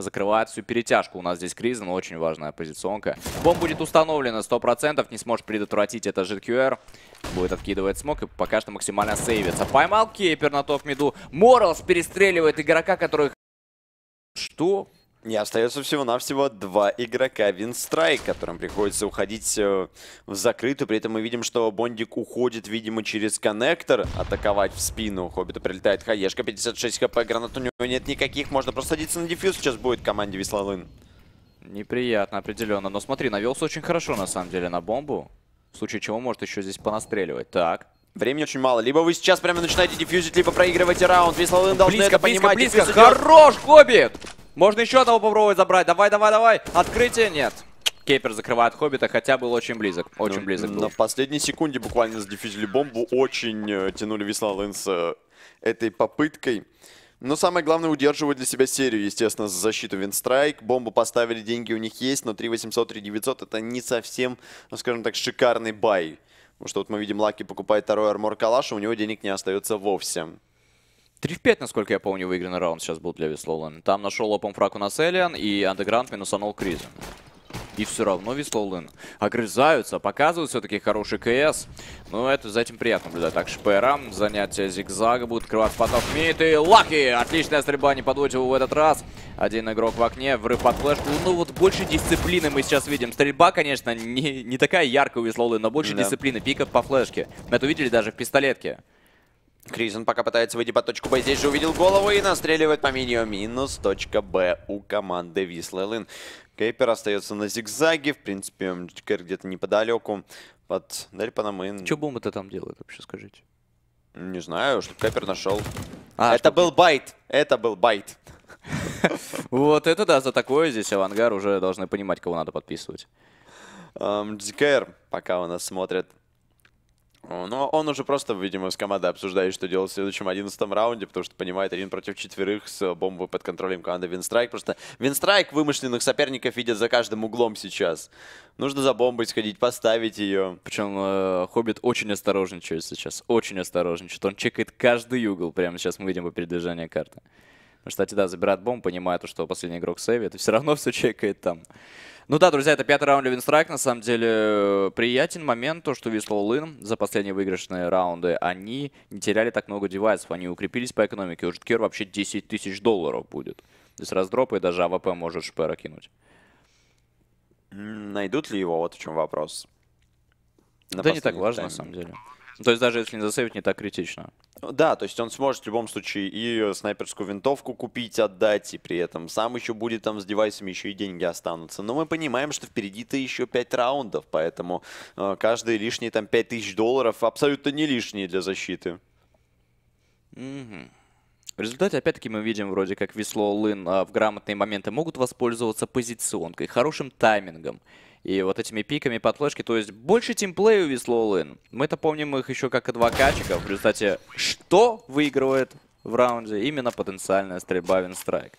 закрывает всю перетяжку. У нас здесь Кризен, очень важная позиционка. Бомб будет установлена 100%, не сможет предотвратить это GQR. Будет откидывать смог и пока что максимально сейвится. Поймал Кейпер на топ-миду. Моралс перестреливает игрока, который... Что? И остается всего-навсего два игрока Винстрайк, которым приходится уходить э, в закрытую. При этом мы видим, что Бондик уходит, видимо, через коннектор. Атаковать в спину Хоббита прилетает Хаешка. 56 хп, гранат у него нет никаких. Можно просто садиться на дефьюз. Сейчас будет команде Веслалын. Неприятно, определенно. Но смотри, навелся очень хорошо, на самом деле, на бомбу. В случае чего может еще здесь понастреливать. Так. Времени очень мало. Либо вы сейчас прямо начинаете дефьюзить, либо проигрываете раунд. Веслалын должны близко, это близко, понимать. Близко, близко. Хорош, Хоббит! Можно еще одного попробовать забрать. Давай, давай, давай. Открытие нет. Кейпер закрывает Хоббита, хотя был очень близок. Очень ну, близок был. На последней секунде буквально сдефизили бомбу. Очень э, тянули весла Лэнса этой попыткой. Но самое главное, удерживают для себя серию, естественно, за защиту Винстрайк. Бомбу поставили, деньги у них есть, но 3800, 3900 это не совсем, ну, скажем так, шикарный бай. Потому что вот мы видим, Лаки покупает второй армор Калаша, у него денег не остается вовсе. 3 в 5, насколько я помню, выигранный раунд сейчас был для Вислоулен. Там нашел лопом фраку на Селиан, и андеграунд минусанул Кризен. И все равно Вислоулен огрызаются, показывают все-таки хороший КС. Но ну, это за этим приятно наблюдать. Так, Шпера, занятие зигзага, будет открывать поток мид. И Лаки! Отличная стрельба, не подводит его в этот раз. Один игрок в окне, врыв под флешку. Ну вот больше дисциплины мы сейчас видим. Стрельба, конечно, не, не такая яркая у Вислоулен, но больше да. дисциплины. Пикап по флешке. Мы это увидели даже в пистолетке. Кризен пока пытается выйти по точку Б. Здесь же увидел голову и настреливает по минию. Минус точка Б у команды Висла ЛН. Кейпер остается на зигзаге. В принципе, МДКР где-то неподалеку. Под Дальпаном и... Че бум это там делает вообще, скажите? Не знаю, чтобы Кейпер нашел. А, это был байт. Это был байт. Вот это да, за такое здесь Авангар уже должны понимать, кого надо подписывать. Эм, ДКР пока у нас смотрят но он уже просто, видимо, с командой обсуждает, что делать в следующем 11 раунде, потому что понимает, один против четверых с э, бомбой под контролем команды Винстрайк. Просто Винстрайк вымышленных соперников видит за каждым углом сейчас. Нужно за бомбой сходить, поставить ее. Причем э, Хоббит очень осторожничает сейчас, очень осторожничает. Он чекает каждый угол, прямо сейчас мы видим по передвижению карты. Потому ну, что, кстати, да, забирает бомбу, понимает, что последний игрок сейвит, и все равно все чекает там. Ну да, друзья, это пятый раунд Левинстрайк. На самом деле э, приятен момент, то, что Вислоу Лын за последние выигрышные раунды, они не теряли так много девайсов, они укрепились по экономике. У Житкер вообще 10 тысяч долларов будет. То есть раздроп и даже АВП может Шпера кинуть. Найдут ли его? Вот в чем вопрос. На да не так важно, тайминг. на самом деле. То есть даже если не засейвить, не так критично. Да, то есть он сможет в любом случае и снайперскую винтовку купить, отдать, и при этом сам еще будет там с девайсами, еще и деньги останутся. Но мы понимаем, что впереди-то еще 5 раундов, поэтому э, каждые лишние там 5 тысяч долларов абсолютно не лишние для защиты. Угу. В результате, опять-таки, мы видим вроде как Весло Лын а в грамотные моменты могут воспользоваться позиционкой, хорошим таймингом и вот этими пиками подложки, То есть больше тимплею весло Лын. Мы-то помним их еще как адвокатчиков. В результате, что выигрывает в раунде? Именно потенциальная стрельба Винстрайк.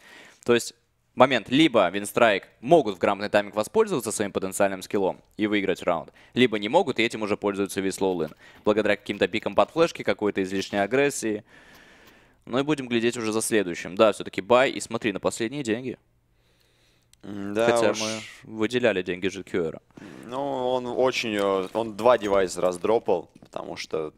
То есть момент, либо Винстрайк могут в грамотный тайминг воспользоваться своим потенциальным скиллом и выиграть раунд, либо не могут, и этим уже пользуются Веслоу Лын. Благодаря каким-то пикам под флешки, какой-то излишней агрессии. Ну и будем глядеть уже за следующим. Да, все-таки бай, и смотри, на последние деньги. Да Хотя уж... мы выделяли деньги GQR. Ну, он очень... Э, он два девайса раздропал, потому что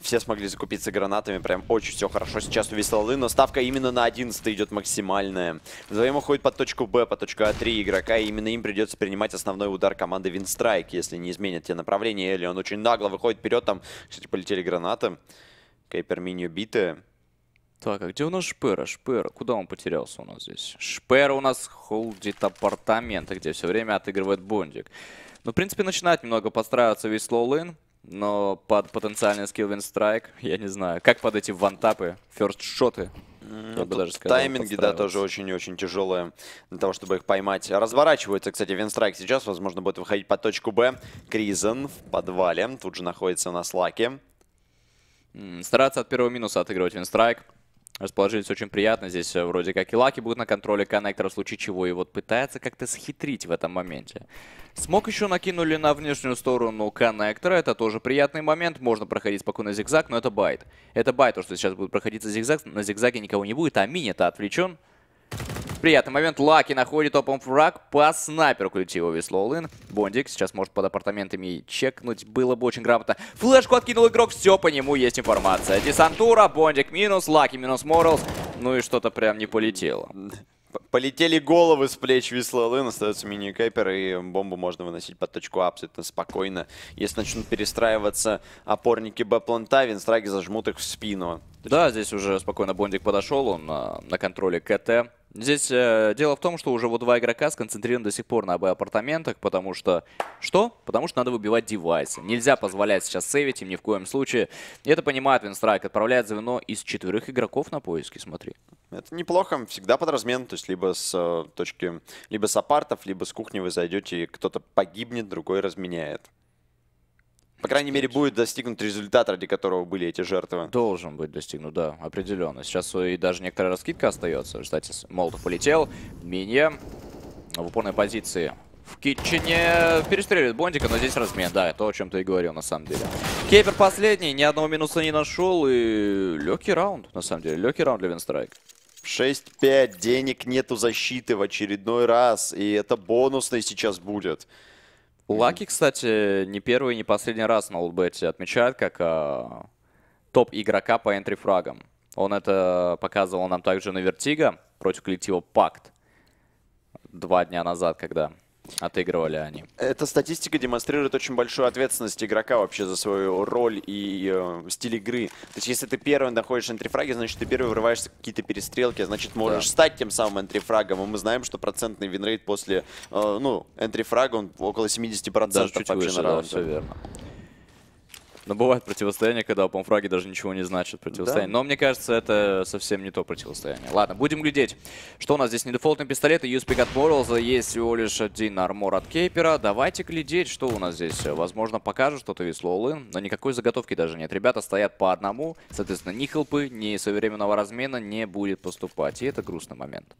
все смогли закупиться гранатами, прям очень все хорошо сейчас у Веслолы, но ставка именно на 11 идет максимальная. Вдвоем уходит под точку Б, под точку А3 игрока, и именно им придется принимать основной удар команды Винстрайк, если не изменят те направления, или он очень нагло выходит вперед, там, кстати, полетели гранаты. Кейпер Минью биты. Так, а где у нас Шпера? Шпера, куда он потерялся у нас здесь? Шпера у нас холдит апартаменты, где все время отыгрывает Бондик. Ну, в принципе, начинает немного подстраиваться весь слоулейн, но под потенциальный скилл Страйк, я не знаю, как под эти вантапы, ферстшоты. Ну, бы даже сказал, тайминги, да, тоже очень и очень тяжелые для того, чтобы их поймать. Разворачивается, кстати, Винстрайк сейчас. Возможно, будет выходить по точку Б. Кризен в подвале. Тут же находится на слаке. Стараться от первого минуса отыгрывать Винстрайк расположились очень приятно. Здесь э, вроде как и Лаки будет на контроле коннектора, в случае чего и вот пытается как-то схитрить в этом моменте. Смог еще накинули на внешнюю сторону коннектора, это тоже приятный момент. Можно проходить спокойно зигзаг, но это байт. Это байт, то, что сейчас будет проходиться зигзаг, на зигзаге никого не будет, а мини-то отвлечен приятный момент. Лаки находит топом фраг по снайперу коллектива Слоулин Бондик сейчас может под апартаментами чекнуть. Было бы очень грамотно. Флешку откинул игрок, все по нему есть информация. Десантура, Бондик минус, Лаки минус Моралс. Ну и что-то прям не полетело. Полетели головы с плеч Вислолын, остается мини-кэпер, и бомбу можно выносить под точку а абсолютно спокойно. Если начнут перестраиваться опорники Б-планта, винстраги зажмут их в спину. Да, здесь уже спокойно Бондик подошел, он на, на контроле КТ. Здесь э, дело в том, что уже вот два игрока сконцентрированы до сих пор на Б-апартаментах, потому что... Что? Потому что надо выбивать девайсы. Нельзя позволять сейчас сейвить им ни в коем случае. И это понимает Винстрайк, отправляет звено из четверых игроков на поиски, смотри. Это неплохо, всегда под размен, то есть либо с э, точки, либо с апартов, либо с кухни вы зайдете, и кто-то погибнет, другой разменяет. По крайней мере, будет достигнут результат, ради которого были эти жертвы. Должен быть достигнут, да, определенно. Сейчас и даже некоторая раскидка остается. Кстати, Молотов полетел. Минья в упорной позиции в Китчене перестреливает Бондика, но здесь размен, да, это о чем ты и говорил на самом деле. Кейпер последний, ни одного минуса не нашел, и легкий раунд, на самом деле, легкий раунд для Винстрайк. 6-5, денег нету защиты в очередной раз, и это бонусный сейчас будет. Лаки, кстати, не первый и не последний раз на Олдбете отмечает как э, а, топ-игрока по энтри фрагам. Он это показывал нам также на Вертига против коллектива Пакт два дня назад, когда Отыгрывали они. Эта статистика демонстрирует очень большую ответственность игрока вообще за свою роль и э, стиль игры. То есть, если ты первым находишь энтрифраги, значит, ты первый врываешься в какие-то перестрелки, а значит, можешь да. стать тем самым энтрифрагом. И мы знаем, что процентный винрейт после, э, ну, энтрифрага, он около 70% да, чуть, чуть выше, на да, все верно. Но бывает противостояние, когда помфраги даже ничего не значат противостояние. Да. Но мне кажется, это совсем не то противостояние. Ладно, будем глядеть. Что у нас здесь? Не дефолтный пистолет и USP от Morals. Есть всего лишь один армор от Кейпера. Давайте глядеть, что у нас здесь. Возможно, покажут что-то веслолы, но никакой заготовки даже нет. Ребята стоят по одному. Соответственно, ни хелпы, ни современного размена не будет поступать. И это грустный момент.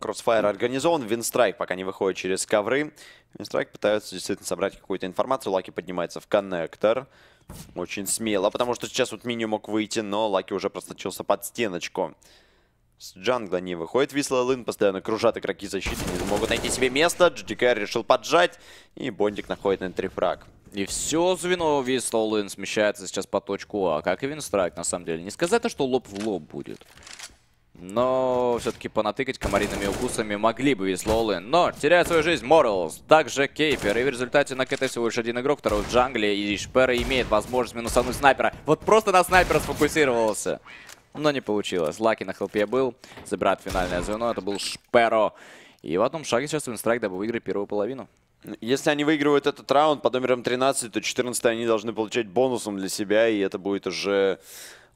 Crossfire организован. Винстрайк пока не выходит через ковры. Винстрайк пытаются действительно собрать какую-то информацию. Лаки поднимается в коннектор. Очень смело, потому что сейчас вот Мини мог выйти, но Лаки уже просточился под стеночку. С джангла не выходит Висла Лын, постоянно кружат игроки защиты, не могут найти себе место. GDK решил поджать, и Бондик находит на трифраг. И все звено Висла Лын смещается сейчас по точку А, как и Винстрайк, на самом деле. Не сказать, что лоб в лоб будет. Но все-таки понатыкать комариными укусами могли бы вислолы. Но теряет свою жизнь Моралс, также Кейпер. И в результате на КТ всего лишь один игрок, второй в джангле. И Шпера имеет возможность минусануть снайпера. Вот просто на снайпера сфокусировался. Но не получилось. Лаки на хелпе был. забрать финальное звено. Это был Шперо. И в одном шаге сейчас Винстрайк, дабы выиграть первую половину. Если они выигрывают этот раунд под номером 13, то 14 они должны получать бонусом для себя. И это будет уже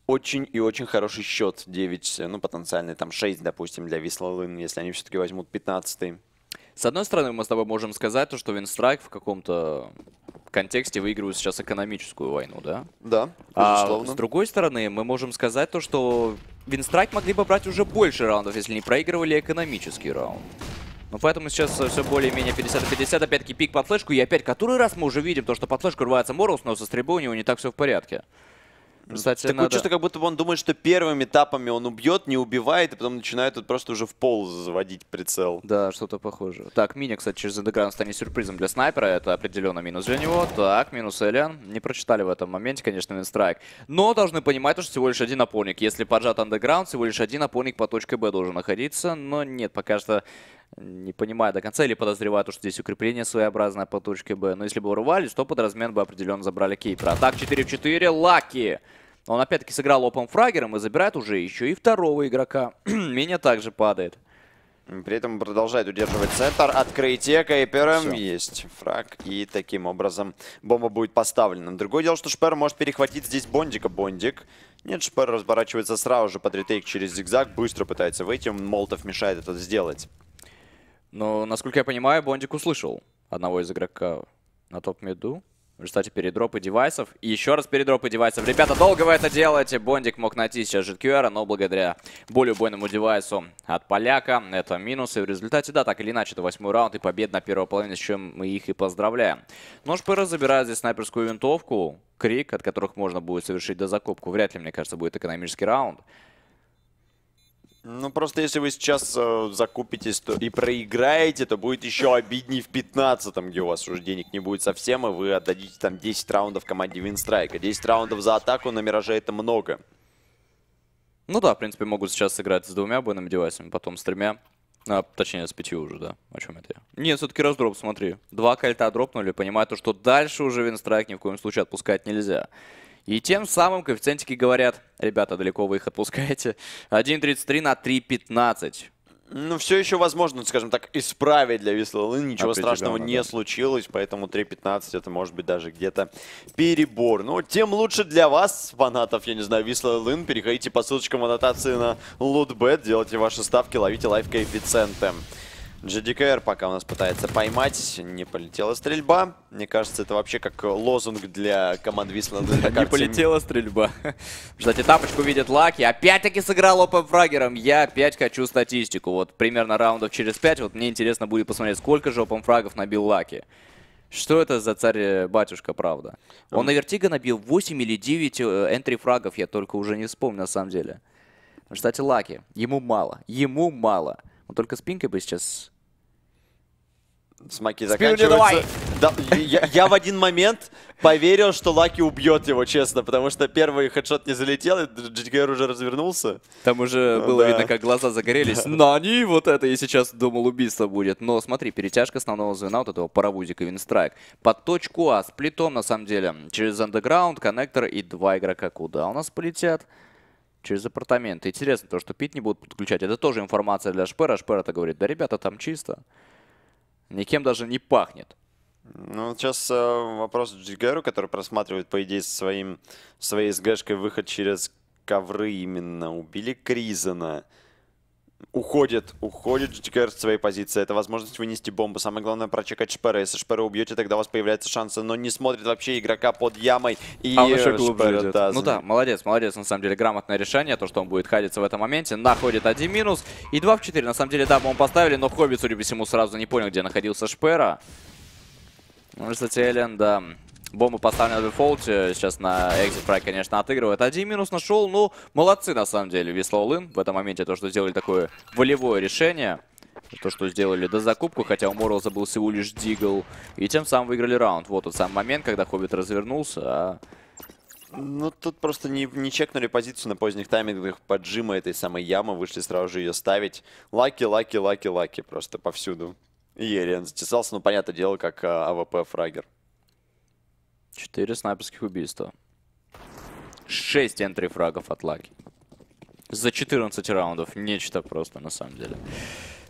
очень и очень хороший счет. 9, э, ну, потенциальный там 6, допустим, для Вислалын, если они все-таки возьмут 15 -й. С одной стороны, мы с тобой можем сказать, то, что Винстрайк в каком-то контексте выигрывает сейчас экономическую войну, да? Да, а безусловно. А с другой стороны, мы можем сказать то, что Винстрайк могли бы брать уже больше раундов, если не проигрывали экономический раунд. Но ну, поэтому сейчас э, все более-менее 50-50. Опять-таки пик под флешку. И опять который раз мы уже видим то, что под флешку рвается Морус, но со стрельбой у него не так все в порядке. Кстати, Такое надо... чувство, как будто бы он думает, что первыми этапами он убьет, не убивает, и потом начинает тут просто уже в пол заводить прицел. Да, что-то похоже. Так, мини, кстати, через эндеграунд станет сюрпризом для снайпера. Это определенно минус для него. Так, минус Элиан. Не прочитали в этом моменте, конечно, винстрайк. Но должны понимать, что всего лишь один опорник. Если поджат андеграунд, всего лишь один опорник по точке Б должен находиться. Но нет, пока что не понимаю до конца или подозреваю, что здесь укрепление своеобразное по точке Б. Но если бы урвались, то под размен бы определенно забрали Кейпера. так 4 в 4, Лаки! Он опять-таки сыграл фрагером и забирает уже еще и второго игрока. Меня также падает. При этом продолжает удерживать центр. Открытие Кейпером. Все. Есть фраг. И таким образом бомба будет поставлена. Другое дело, что Шпер может перехватить здесь Бондика. Бондик. Нет, Шпер разворачивается сразу же под ретейк через зигзаг. Быстро пытается выйти. Молотов мешает это сделать. Но, насколько я понимаю, Бондик услышал одного из игрока на топ-меду. В результате передропы девайсов. И еще раз передропы девайсов. Ребята, долго вы это делаете. Бондик мог найти сейчас JetQR, но благодаря более убойному девайсу от поляка это минус. И в результате, да, так или иначе, это восьмой раунд и победа на первой половине, с чем мы их и поздравляем. Нож ну ПР забирает здесь снайперскую винтовку. Крик, от которых можно будет совершить дозакупку. Вряд ли, мне кажется, будет экономический раунд. Ну, просто если вы сейчас э, закупитесь то и проиграете, то будет еще обиднее в 15-м, где у вас уже денег не будет совсем, и вы отдадите там 10 раундов команде Винстрайка. 10 раундов за атаку на Мираже это много. Ну да, в принципе, могут сейчас сыграть с двумя бойными девайсами, потом с тремя. А, точнее, с пятью уже, да. О чем это я? Нет, все-таки раздроп, смотри. Два кольта дропнули, понимая то, что дальше уже Винстрайк ни в коем случае отпускать нельзя. И тем самым коэффициентики говорят, ребята, далеко вы их отпускаете, 1.33 на 3.15. Ну, все еще возможно, скажем так, исправить для Вислалы. Ничего страшного не да. случилось, поэтому 3.15 это может быть даже где-то перебор. Но ну, тем лучше для вас, фанатов, я не знаю, Вислалы. Переходите по ссылочкам в аннотации на Лутбет, делайте ваши ставки, ловите лайф-коэффициенты. GDKR пока у нас пытается поймать. Не полетела стрельба. Мне кажется, это вообще как лозунг для команд Висланда. Не полетела стрельба. Кстати, тапочку видит Лаки. Опять-таки сыграл опен фрагером. Я опять хочу статистику. Вот примерно раундов через пять. Вот мне интересно будет посмотреть, сколько же опен фрагов набил Лаки. Что это за царь-батюшка, э, правда? Он на вертига набил 8 или 9 энтри-фрагов, я только уже не вспомню на самом деле. Кстати, Лаки, ему мало, ему мало. Он только с Пинкой бы сейчас Смоки заканчиваются. Да, я, я в один момент поверил, что Лаки убьет его, честно, потому что первый хедшот не залетел, и GTGR уже развернулся. Там уже ну, было да. видно, как глаза загорелись. Нани, вот это я сейчас думал, убийство будет. Но смотри, перетяжка основного звена вот этого паровозика Винстрайк. Под точку А, с плитом, на самом деле, через андеграунд, коннектор и два игрока куда у нас полетят? через апартаменты. Интересно то, что пит не будут подключать. Это тоже информация для Шпера. Шпера то говорит, да ребята, там чисто никем даже не пахнет. Ну, сейчас э, вопрос Джигеру, который просматривает, по идее, своим, своей СГшкой выход через ковры именно. Убили Кризана. Уходит, уходит GTKR с своей позиции. Это возможность вынести бомбу. Самое главное прочекать Шпера. Если Шпера убьете, тогда у вас появляется шанс. Но не смотрит вообще игрока под ямой. И а он еще глубже да, Ну да, молодец, молодец. На самом деле грамотное решение, то, что он будет хадиться в этом моменте. Находит один минус и 2 в 4. На самом деле дабы он поставили, но Хоббит, судя по всему, сразу не понял, где находился Шпера. Ну, кстати, Элен, да, Бомба поставлена в дефолте. Сейчас на экзит прайк, конечно, отыгрывает. Один минус нашел. Ну, молодцы, на самом деле, Вислоулын. В этом моменте то, что сделали такое волевое решение. То, что сделали до закупку, хотя у Мороза был всего лишь дигл. И тем самым выиграли раунд. Вот тот самый момент, когда Хоббит развернулся, а ну, тут просто не, не чекнули позицию на поздних таймингах поджима этой самой ямы, вышли сразу же ее ставить. Лаки, лаки, лаки, лаки просто повсюду. И Ериан затесался, ну, понятное дело, как а, АВП-фрагер. 4 снайперских убийства. 6 энтри-фрагов от Лаки. За 14 раундов. Нечто просто, на самом деле.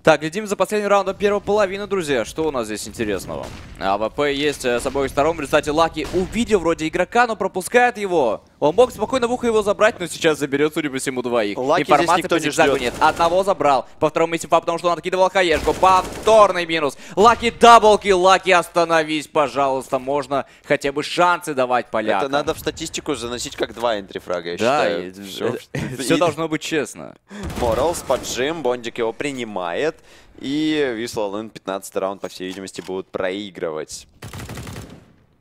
Так, глядим за последним раундом первой половины, друзья. Что у нас здесь интересного? А, АВП есть э, с обоих сторон. В результате Лаки увидел вроде игрока, но пропускает его. Он мог спокойно в ухо его забрать, но сейчас заберет, судя по всему, двоих. Лаки Информации по не нет. Одного забрал. По второму миссифа, потому что он откидывал хаешку. Повторный минус. Лаки даблки. Лаки, остановись, пожалуйста. Можно хотя бы шансы давать полякам. Это надо в статистику заносить как два энтрифрага, я да, считаю. И, все, должно быть честно. Моралс, поджим, Бондик его принимает. И Висла Лун 15 раунд, по всей видимости, будут проигрывать.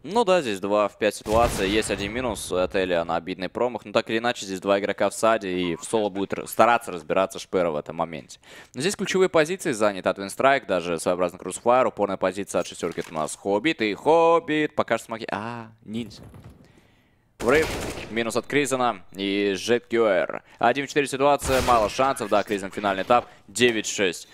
Ну да, здесь 2 в 5 ситуации. Есть один минус у Отеля на обидный промах. Но ну, так или иначе, здесь два игрока в саде, и в соло будет стараться разбираться Шпера в этом моменте. Но здесь ключевые позиции заняты от Винстрайк, даже своеобразный Крусфайр, упорная позиция от шестерки от нас Хоббит, и Хоббит пока что смоги... А, ниндзя. Врыв, минус от Кризена и Жет Гюэр. 1-4 ситуация, мало шансов, да, Кризен финальный этап, 9-6.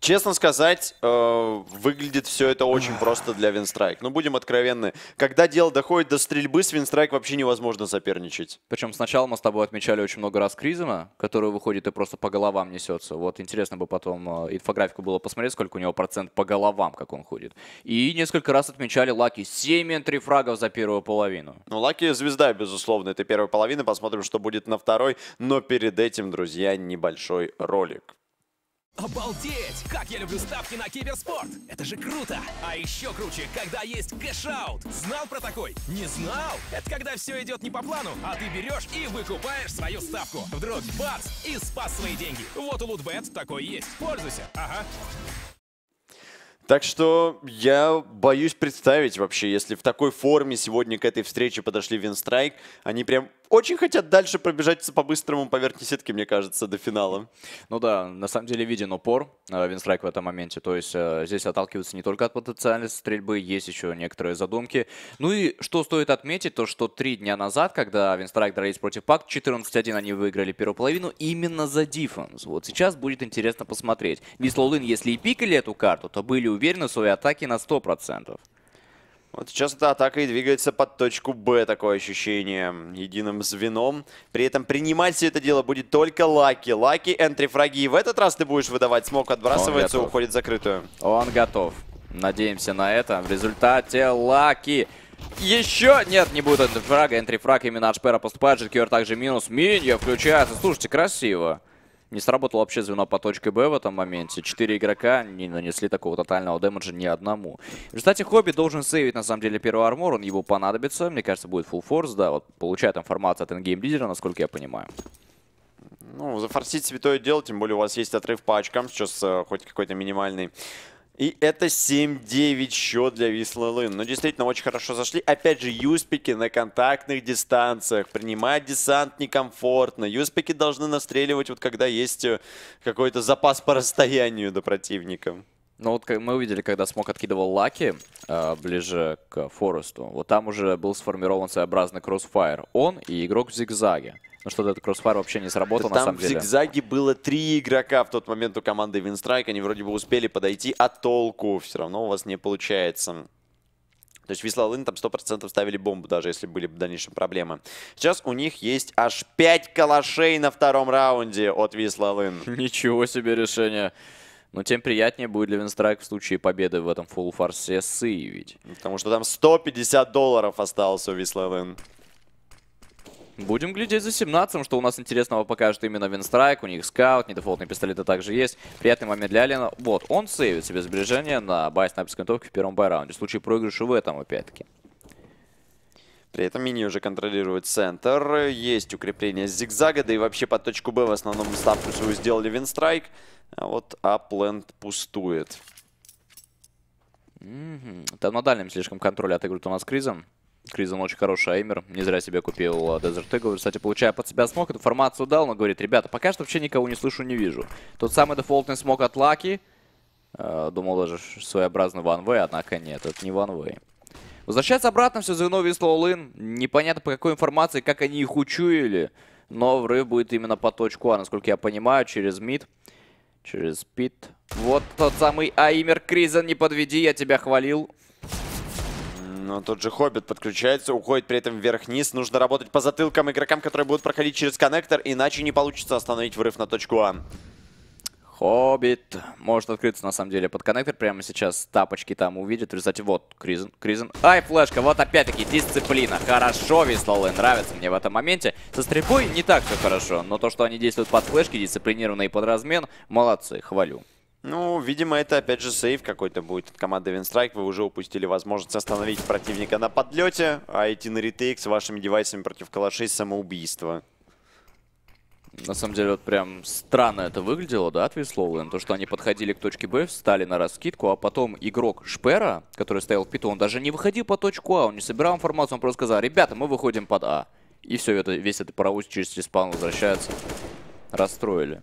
Честно сказать, э, выглядит все это очень просто для Винстрайк. Ну, будем откровенны. Когда дело доходит до стрельбы, с Винстрайк вообще невозможно соперничать. Причем сначала мы с тобой отмечали очень много раз Кризма, который выходит и просто по головам несется. Вот интересно бы потом э, инфографику было посмотреть, сколько у него процент по головам, как он ходит. И несколько раз отмечали Лаки. 7 три фрагов за первую половину. Ну, Лаки звезда, безусловно, этой первой половины. Посмотрим, что будет на второй. Но перед этим, друзья, небольшой ролик. Обалдеть! Как я люблю ставки на киберспорт! Это же круто! А еще круче, когда есть кэшаут! Знал про такой? Не знал? Это когда все идет не по плану, а ты берешь и выкупаешь свою ставку. Вдруг бац! И спас свои деньги. Вот у Лутбет такой есть. Пользуйся. Ага. Так что я боюсь представить вообще, если в такой форме сегодня к этой встрече подошли Винстрайк, они прям очень хотят дальше пробежаться по-быстрому по верхней сетке, мне кажется, до финала. Ну да, на самом деле виден упор э, Винстрайк в этом моменте. То есть э, здесь отталкиваются не только от потенциальной стрельбы, есть еще некоторые задумки. Ну и что стоит отметить, то что три дня назад, когда Винстрайк дрались против Пак, 14-1 они выиграли первую половину именно за диффенс. Вот сейчас будет интересно посмотреть. Вислоулын, если и пикали эту карту, то были уверены в своей атаке на 100%. Вот сейчас эта атака и двигается под точку Б, такое ощущение, единым звеном. При этом принимать все это дело будет только Лаки. Лаки, энтри-фраги. И в этот раз ты будешь выдавать смог, отбрасывается, уходит закрытую. Он готов. Надеемся на это. В результате Лаки... Еще нет, не будет энтрифрага. Энтрифраг именно от Шпера поступает. Джекер также минус. Минья включается. Слушайте, красиво. Не сработало вообще звено по точке Б в этом моменте. Четыре игрока не нанесли такого тотального дэмэджа ни одному. кстати Хобби должен сейвить, на самом деле, первый армор. Он его понадобится. Мне кажется, будет full force. Да, вот получает информацию от ингейм лидера, насколько я понимаю. Ну, зафорсить святое дело, тем более у вас есть отрыв по очкам сейчас, э, хоть какой-то минимальный. И это 7-9 счет для Вислы Лын. Ну, действительно, очень хорошо зашли. Опять же, юспики на контактных дистанциях. Принимать десант некомфортно. Юспики должны настреливать, вот когда есть э, какой-то запас по расстоянию до противника. Ну вот мы увидели, когда Смок откидывал Лаки э, ближе к Форесту, вот там уже был сформирован своеобразный кроссфайр. Он и игрок в зигзаге. Ну что, этот кроссфайр вообще не сработал, да на самом деле. Там в зигзаге было три игрока в тот момент у команды Винстрайк. Они вроде бы успели подойти, а толку все равно у вас не получается. То есть Висла Лын там 100% ставили бомбу, даже если были в дальнейшем проблемы. Сейчас у них есть аж 5 калашей на втором раунде от Висла Лын. Ничего себе решение. Но тем приятнее будет для Винстрайк в случае победы в этом фулл-фарсе с Потому что там 150 долларов осталось у Висла Лын. Будем глядеть за 17 что у нас интересного покажет именно Винстрайк, у них скаут, недефолтные пистолеты также есть. Приятный момент для Алина. Вот, он сейвит себе сбережение на бай снайперской винтовки в первом бай-раунде. В случае проигрыша в этом, опять-таки. При этом мини уже контролирует центр. Есть укрепление зигзага, да и вообще по точку Б в основном ставку свою сделали Винстрайк. А вот Апленд пустует. Mm -hmm. Там на дальнем слишком контроле отыгрывают у нас Кризом. Кризон очень хороший аймер. Не зря себе купил а, Desert Eagle. Кстати, получая под себя смог, эту формацию дал, но говорит, ребята, пока что вообще никого не слышу, не вижу. Тот самый дефолтный смог от Лаки. А, думал даже своеобразный ванвей, однако нет, это не ванвей. Возвращается обратно все звено Лин. Непонятно по какой информации, как они их учуяли. Но врыв будет именно по точку А, насколько я понимаю, через мид. Через пит. Вот тот самый Аймер Кризен, не подведи, я тебя хвалил. Но тот же Хоббит подключается, уходит при этом вверх-вниз. Нужно работать по затылкам игрокам, которые будут проходить через коннектор, иначе не получится остановить врыв на точку А. Хоббит может открыться, на самом деле, под коннектор. Прямо сейчас тапочки там увидит. Кстати, вот Кризен. Кризен. Ай, флешка. Вот опять-таки дисциплина. Хорошо, Вислолы. Нравится мне в этом моменте. Со стрельбой не так все хорошо. Но то, что они действуют под флешки, дисциплинированные под размен, молодцы. Хвалю. Ну, видимо, это опять же сейв какой-то будет от команды Винстрайк. Вы уже упустили возможность остановить противника на подлете, а идти на ретейк с вашими девайсами против калашей самоубийство. На самом деле, вот прям странно это выглядело, да, от Вислоулен, то, что они подходили к точке Б, встали на раскидку, а потом игрок Шпера, который стоял в питу, он даже не выходил по точку А, он не собирал информацию, он просто сказал, ребята, мы выходим под А. И все, это, весь этот паровоз через респаун возвращается. Расстроили.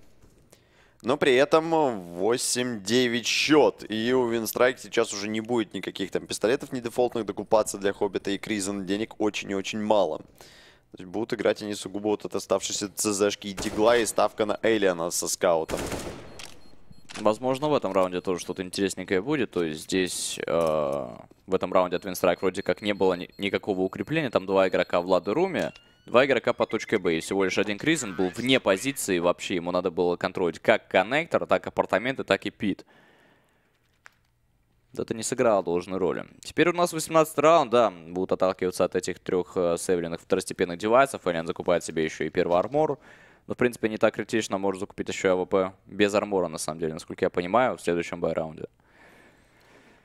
Но при этом 8-9 счет. И у Винстрайк сейчас уже не будет никаких там пистолетов недефолтных докупаться для Хоббита и Кризен. Денег очень и очень мало. То есть будут играть они сугубо вот от оставшейся ЦЗшки и Дигла, и ставка на Элиана со скаутом. Возможно, в этом раунде тоже что-то интересненькое будет. То есть здесь э, в этом раунде от Винстрайк вроде как не было ни никакого укрепления. Там два игрока в Ладу Руме. Два игрока по точке Б. И всего лишь один Кризен был вне позиции. Вообще ему надо было контролить как коннектор, так апартаменты, так и пит. Это не сыграло должной роли. Теперь у нас 18 раунд, да, будут отталкиваться от этих трех э, сейвленных второстепенных девайсов. Элен закупает себе еще и первый армор. Но, в принципе, не так критично, может закупить еще АВП без армора, на самом деле, насколько я понимаю, в следующем бай-раунде.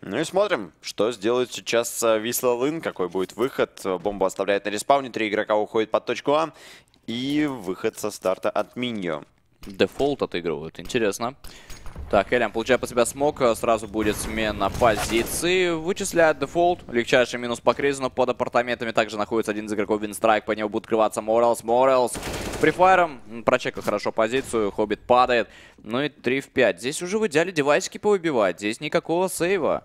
Ну и смотрим, что сделает сейчас э, Висла Лын, какой будет выход. Бомбу оставляет на респауне, три игрока уходят под точку А. И выход со старта от Миньо. Дефолт отыгрывают, интересно. Так, Элем получая по себя смог, э, сразу будет смена позиции. Вычисляет дефолт. Легчайший минус по но Под апартаментами также находится один из игроков Винстрайк. По нему будет крываться Морелс. Морелс префайром. Прочекал хорошо позицию. Хоббит падает. Ну и 3 в 5. Здесь уже в идеале девайсики повыбивать. Здесь никакого сейва.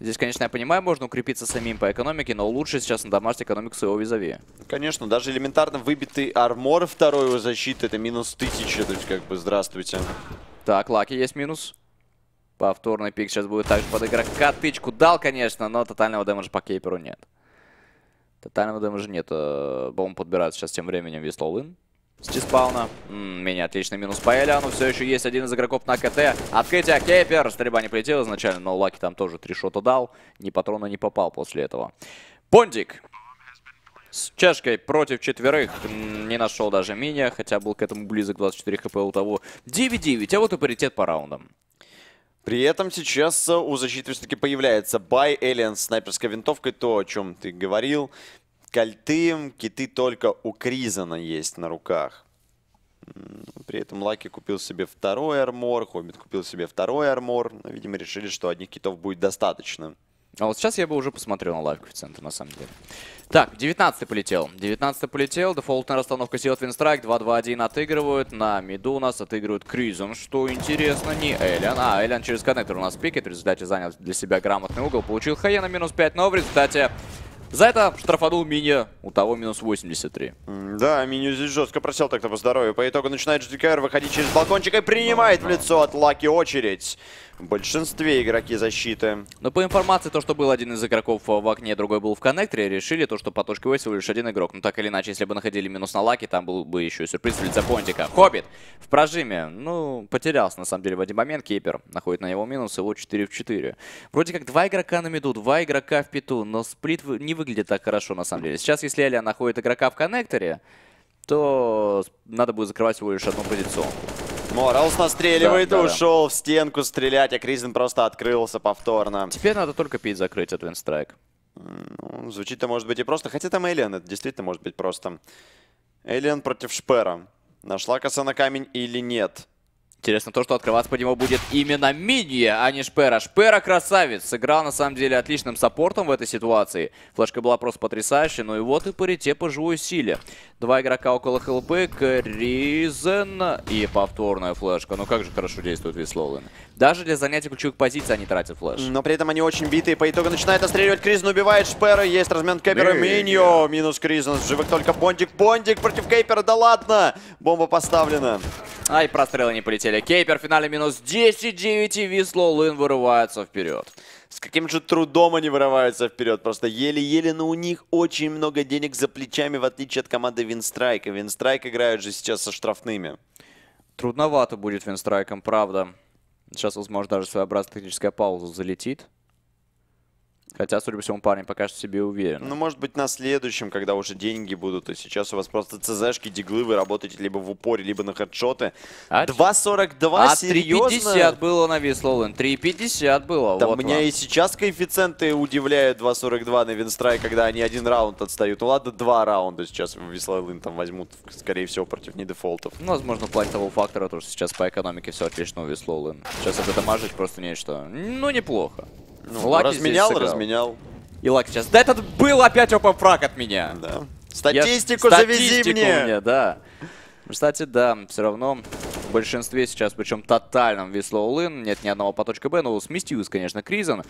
Здесь, конечно, я понимаю, можно укрепиться самим по экономике, но лучше сейчас на домашней экономику своего визави. Конечно, даже элементарно выбитый армор второй у защиты, это минус тысяча, то есть как бы здравствуйте. Так, Лаки есть минус. Повторный пик сейчас будет также под игрока. Тычку дал, конечно, но тотального дэмэджа по кейперу нет. Тотального дэмэджа нет. Э, Бомб подбирается сейчас тем временем Вислоулын. С чиспауна. Мини отличный минус по Элиану. Все еще есть один из игроков на КТ. Открытие Кейпер. Стрельба не прилетела изначально, но Лаки там тоже три шота дал. Ни патрона не попал после этого. Бондик. С чашкой против четверых не нашел даже мини, хотя был к этому близок 24 хп у того. 9-9, а вот и паритет по раундам. При этом сейчас э, у защиты все-таки появляется бай Элиан с снайперской винтовкой, то, о чем ты говорил. Кольты, киты только у Кризана есть на руках. При этом Лаки купил себе второй армор, Хоббит купил себе второй армор. Видимо, решили, что одних китов будет достаточно. А вот сейчас я бы уже посмотрел на лайв-коэффициент, на самом деле. Так, 19-й полетел. 19-й полетел, дефолтная расстановка сил от Винстрайк, 2-2-1 отыгрывают. На миду у нас отыгрывают Кризон, что интересно, не Элиан. А, Элиан через коннектор у нас пикет, в результате занял для себя грамотный угол, получил хая на минус 5, но в результате за это штрафанул Мини, у того минус 83. Да, Мини здесь жестко просел так-то по здоровью. По итогу начинает GDKR выходить через балкончик и принимает в лицо от Лаки очередь. В большинстве игроки защиты. Но по информации, то, что был один из игроков э, в окне, другой был в коннекторе, решили то, что по точке Уэй всего лишь один игрок. Ну так или иначе, если бы находили минус на Лаки, там был бы еще и сюрприз в лице Понтика. Хоббит в прожиме. Ну, потерялся на самом деле в один момент. Кейпер находит на его минус, его 4 в 4. Вроде как два игрока на миду, два игрока в питу, но сплит не выглядит так хорошо, на самом деле. Сейчас, если Элия находит игрока в коннекторе, то надо будет закрывать всего лишь одну позицию. Моралс настреливает да, да, ушел да. в стенку стрелять, а Кризен просто открылся повторно. Теперь надо только пить закрыть от Винстрайк. Ну, Звучит-то может быть и просто, хотя там Эллиан? это действительно может быть просто. Эллиан против Шпера. Нашла коса на камень или нет? Интересно то, что открываться по нему будет именно Минья, а не Шпера. Шпера красавец. Сыграл, на самом деле, отличным саппортом в этой ситуации. Флешка была просто потрясающая. Ну и вот и парите по живой силе. Два игрока около хлп. Кризен и повторная флешка. Ну как же хорошо действует Вислоулен. Даже для занятия ключевых позиций они тратят флеш. Но при этом они очень битые. По итогу начинает отстреливать Кризен, убивает Шпера. Есть размен Кейпера. Миньо. Минус Кризен. Живых только Бондик. Бондик против Кэпера. Да ладно. Бомба поставлена. Ай, прострелы не полетели победителя. Кейпер в финале минус 10-9 и Висло Лын вырывается вперед. С каким же трудом они вырываются вперед. Просто еле-еле, но у них очень много денег за плечами, в отличие от команды Винстрайка. Винстрайк играют же сейчас со штрафными. Трудновато будет Винстрайком, правда. Сейчас, возможно, даже своеобразная техническая пауза залетит. Хотя, судя по всему, парень пока что себе уверен. Ну, может быть, на следующем, когда уже деньги будут, и сейчас у вас просто ЦЗшки, диглы, вы работаете либо в упоре, либо на хедшоты. А 2.42, а серьезно? 3.50 было на Вислолен, 3.50 было, Да вот меня вам. и сейчас коэффициенты удивляют 2.42 на Винстрай, когда они один раунд отстают. Ну ладно, два раунда сейчас Вислолен там возьмут, скорее всего, против недефолтов. Ну, возможно, платье того фактора, то, что сейчас по экономике все отлично у Вислолен. Сейчас это дамажить просто нечто. Ну, неплохо. Ну, Лаки разменял, разменял. И Лак сейчас. Да этот был опять опа-фраг от меня. Да. Статистику Я... завези Статистику мне. мне! да. Кстати, да, все равно в большинстве сейчас, причем тотальном, висло улын. Нет ни одного по точке Б, но ну, с Мистьюз, конечно, Кризен.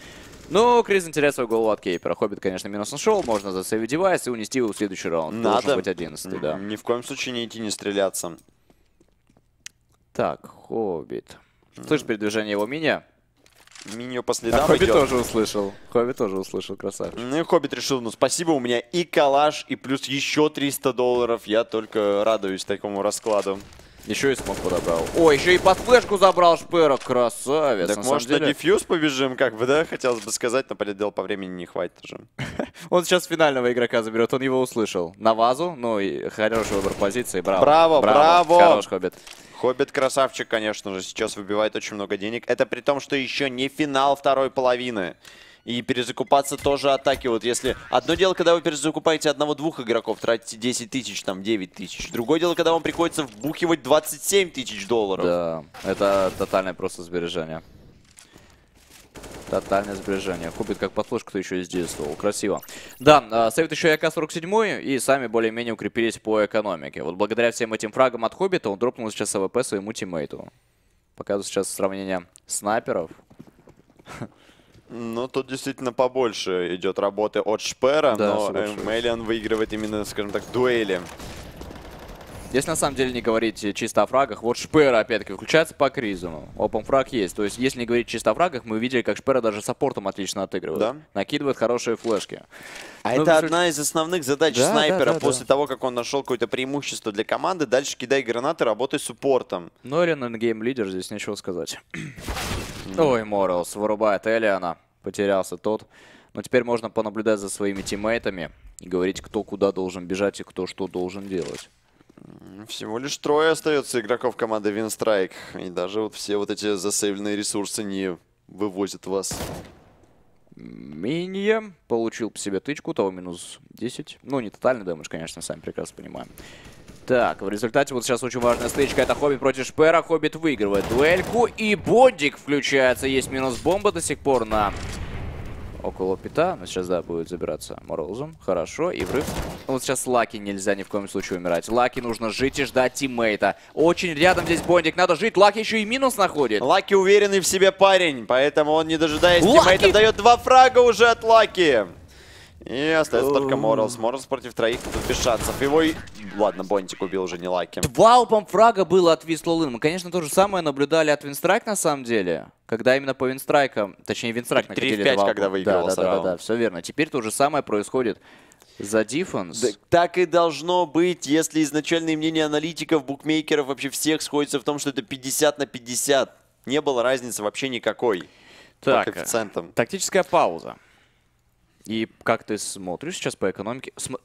Но Кризен теряет свою голову от Кейпера. Хоббит, конечно, минус нашел, можно засейвить девайс и унести его в следующий раунд. Надо. Должен быть 11 да. Ни в коем случае не идти, не стреляться. Так, Хоббит. Слышишь передвижение его меня. Миньо по следам а Хобби идет. тоже услышал. Хобби тоже услышал, красавчик. Ну и Хоббит решил, ну спасибо, у меня и калаш, и плюс еще 300 долларов. Я только радуюсь такому раскладу. Еще и смог забрал. О, еще и под флешку забрал Шпера. Красавец. Так на может деле... на дефьюз побежим, как бы, да? Хотелось бы сказать, но, понятное дело, по времени не хватит уже. он сейчас финального игрока заберет, он его услышал. На вазу, ну и хороший выбор позиции, браво. Браво, браво. браво. Хорош, Хоббит. Хоббит красавчик, конечно же, сейчас выбивает очень много денег. Это при том, что еще не финал второй половины. И перезакупаться тоже атаки. Вот если одно дело, когда вы перезакупаете одного-двух игроков, тратите 10 тысяч, там 9 тысяч. Другое дело, когда вам приходится вбухивать 27 тысяч долларов. Да, это тотальное просто сбережение. Тотальное сближение. Купит как подложку, кто еще и действовал. Красиво. Да, а, совет еще и АК-47, и сами более-менее укрепились по экономике. Вот благодаря всем этим фрагам от Хоббита он дропнул сейчас АВП своему тиммейту. Показываю сейчас сравнение снайперов. Ну, тут действительно побольше идет работы от Шпера, да, но э, Мэлиан выигрывает именно, скажем так, дуэли. Если на самом деле не говорить чисто о фрагах, вот Шпера опять-таки включается по кризу. опом фраг есть. То есть, если не говорить чисто о фрагах, мы увидели, как Шпера даже саппортом отлично отыгрывает. Да. Накидывает хорошие флешки. А Но ну, это все... одна из основных задач да, снайпера да, да, после да. того, как он нашел какое-то преимущество для команды. Дальше кидай гранаты, работай с суппортом. Ну, Эллиан гейм-лидер, здесь нечего сказать. Ой, Моралс вырубает Элиана. Потерялся тот. Но теперь можно понаблюдать за своими тиммейтами и говорить, кто куда должен бежать и кто что должен делать. Всего лишь трое остается игроков команды Винстрайк. И даже вот все вот эти засейвленные ресурсы не вывозят вас. Минье получил по себе тычку, того минус 10. Ну, не тотальный дэмэдж, конечно, сами прекрасно понимаем. Так, в результате вот сейчас очень важная стычка. Это Хоббит против Шпера. Хоббит выигрывает дуэльку. И Бодик включается. Есть минус бомба до сих пор на около пита. Но сейчас, да, будет забираться Морозом. Хорошо. И врыв. Но ну, вот сейчас Лаки нельзя ни в коем случае умирать. Лаки нужно жить и ждать тиммейта. Очень рядом здесь Бондик. Надо жить. Лаки еще и минус находит. Лаки уверенный в себе парень. Поэтому он, не дожидаясь Лаки! тиммейта, дает два фрага уже от Лаки. И остается только Моралс. Моралс против троих тут вмешаться. Его и... Ладно, Бонтик убил уже не лаки. Валпом фрага было от Вислолын. Мы, конечно, то же самое наблюдали от Винстрайк на самом деле. Когда именно по Винстрайкам, точнее Винстрайк накатили 3 два, когда выигрывал да, да, да, да, да, все верно. Теперь то же самое происходит за дефенс? Да, так и должно быть, если изначальные мнения аналитиков, букмекеров, вообще всех сходятся в том, что это 50 на 50. Не было разницы вообще никакой так, по коэффициентам. Тактическая пауза. И как ты смотришь сейчас по экономике? См...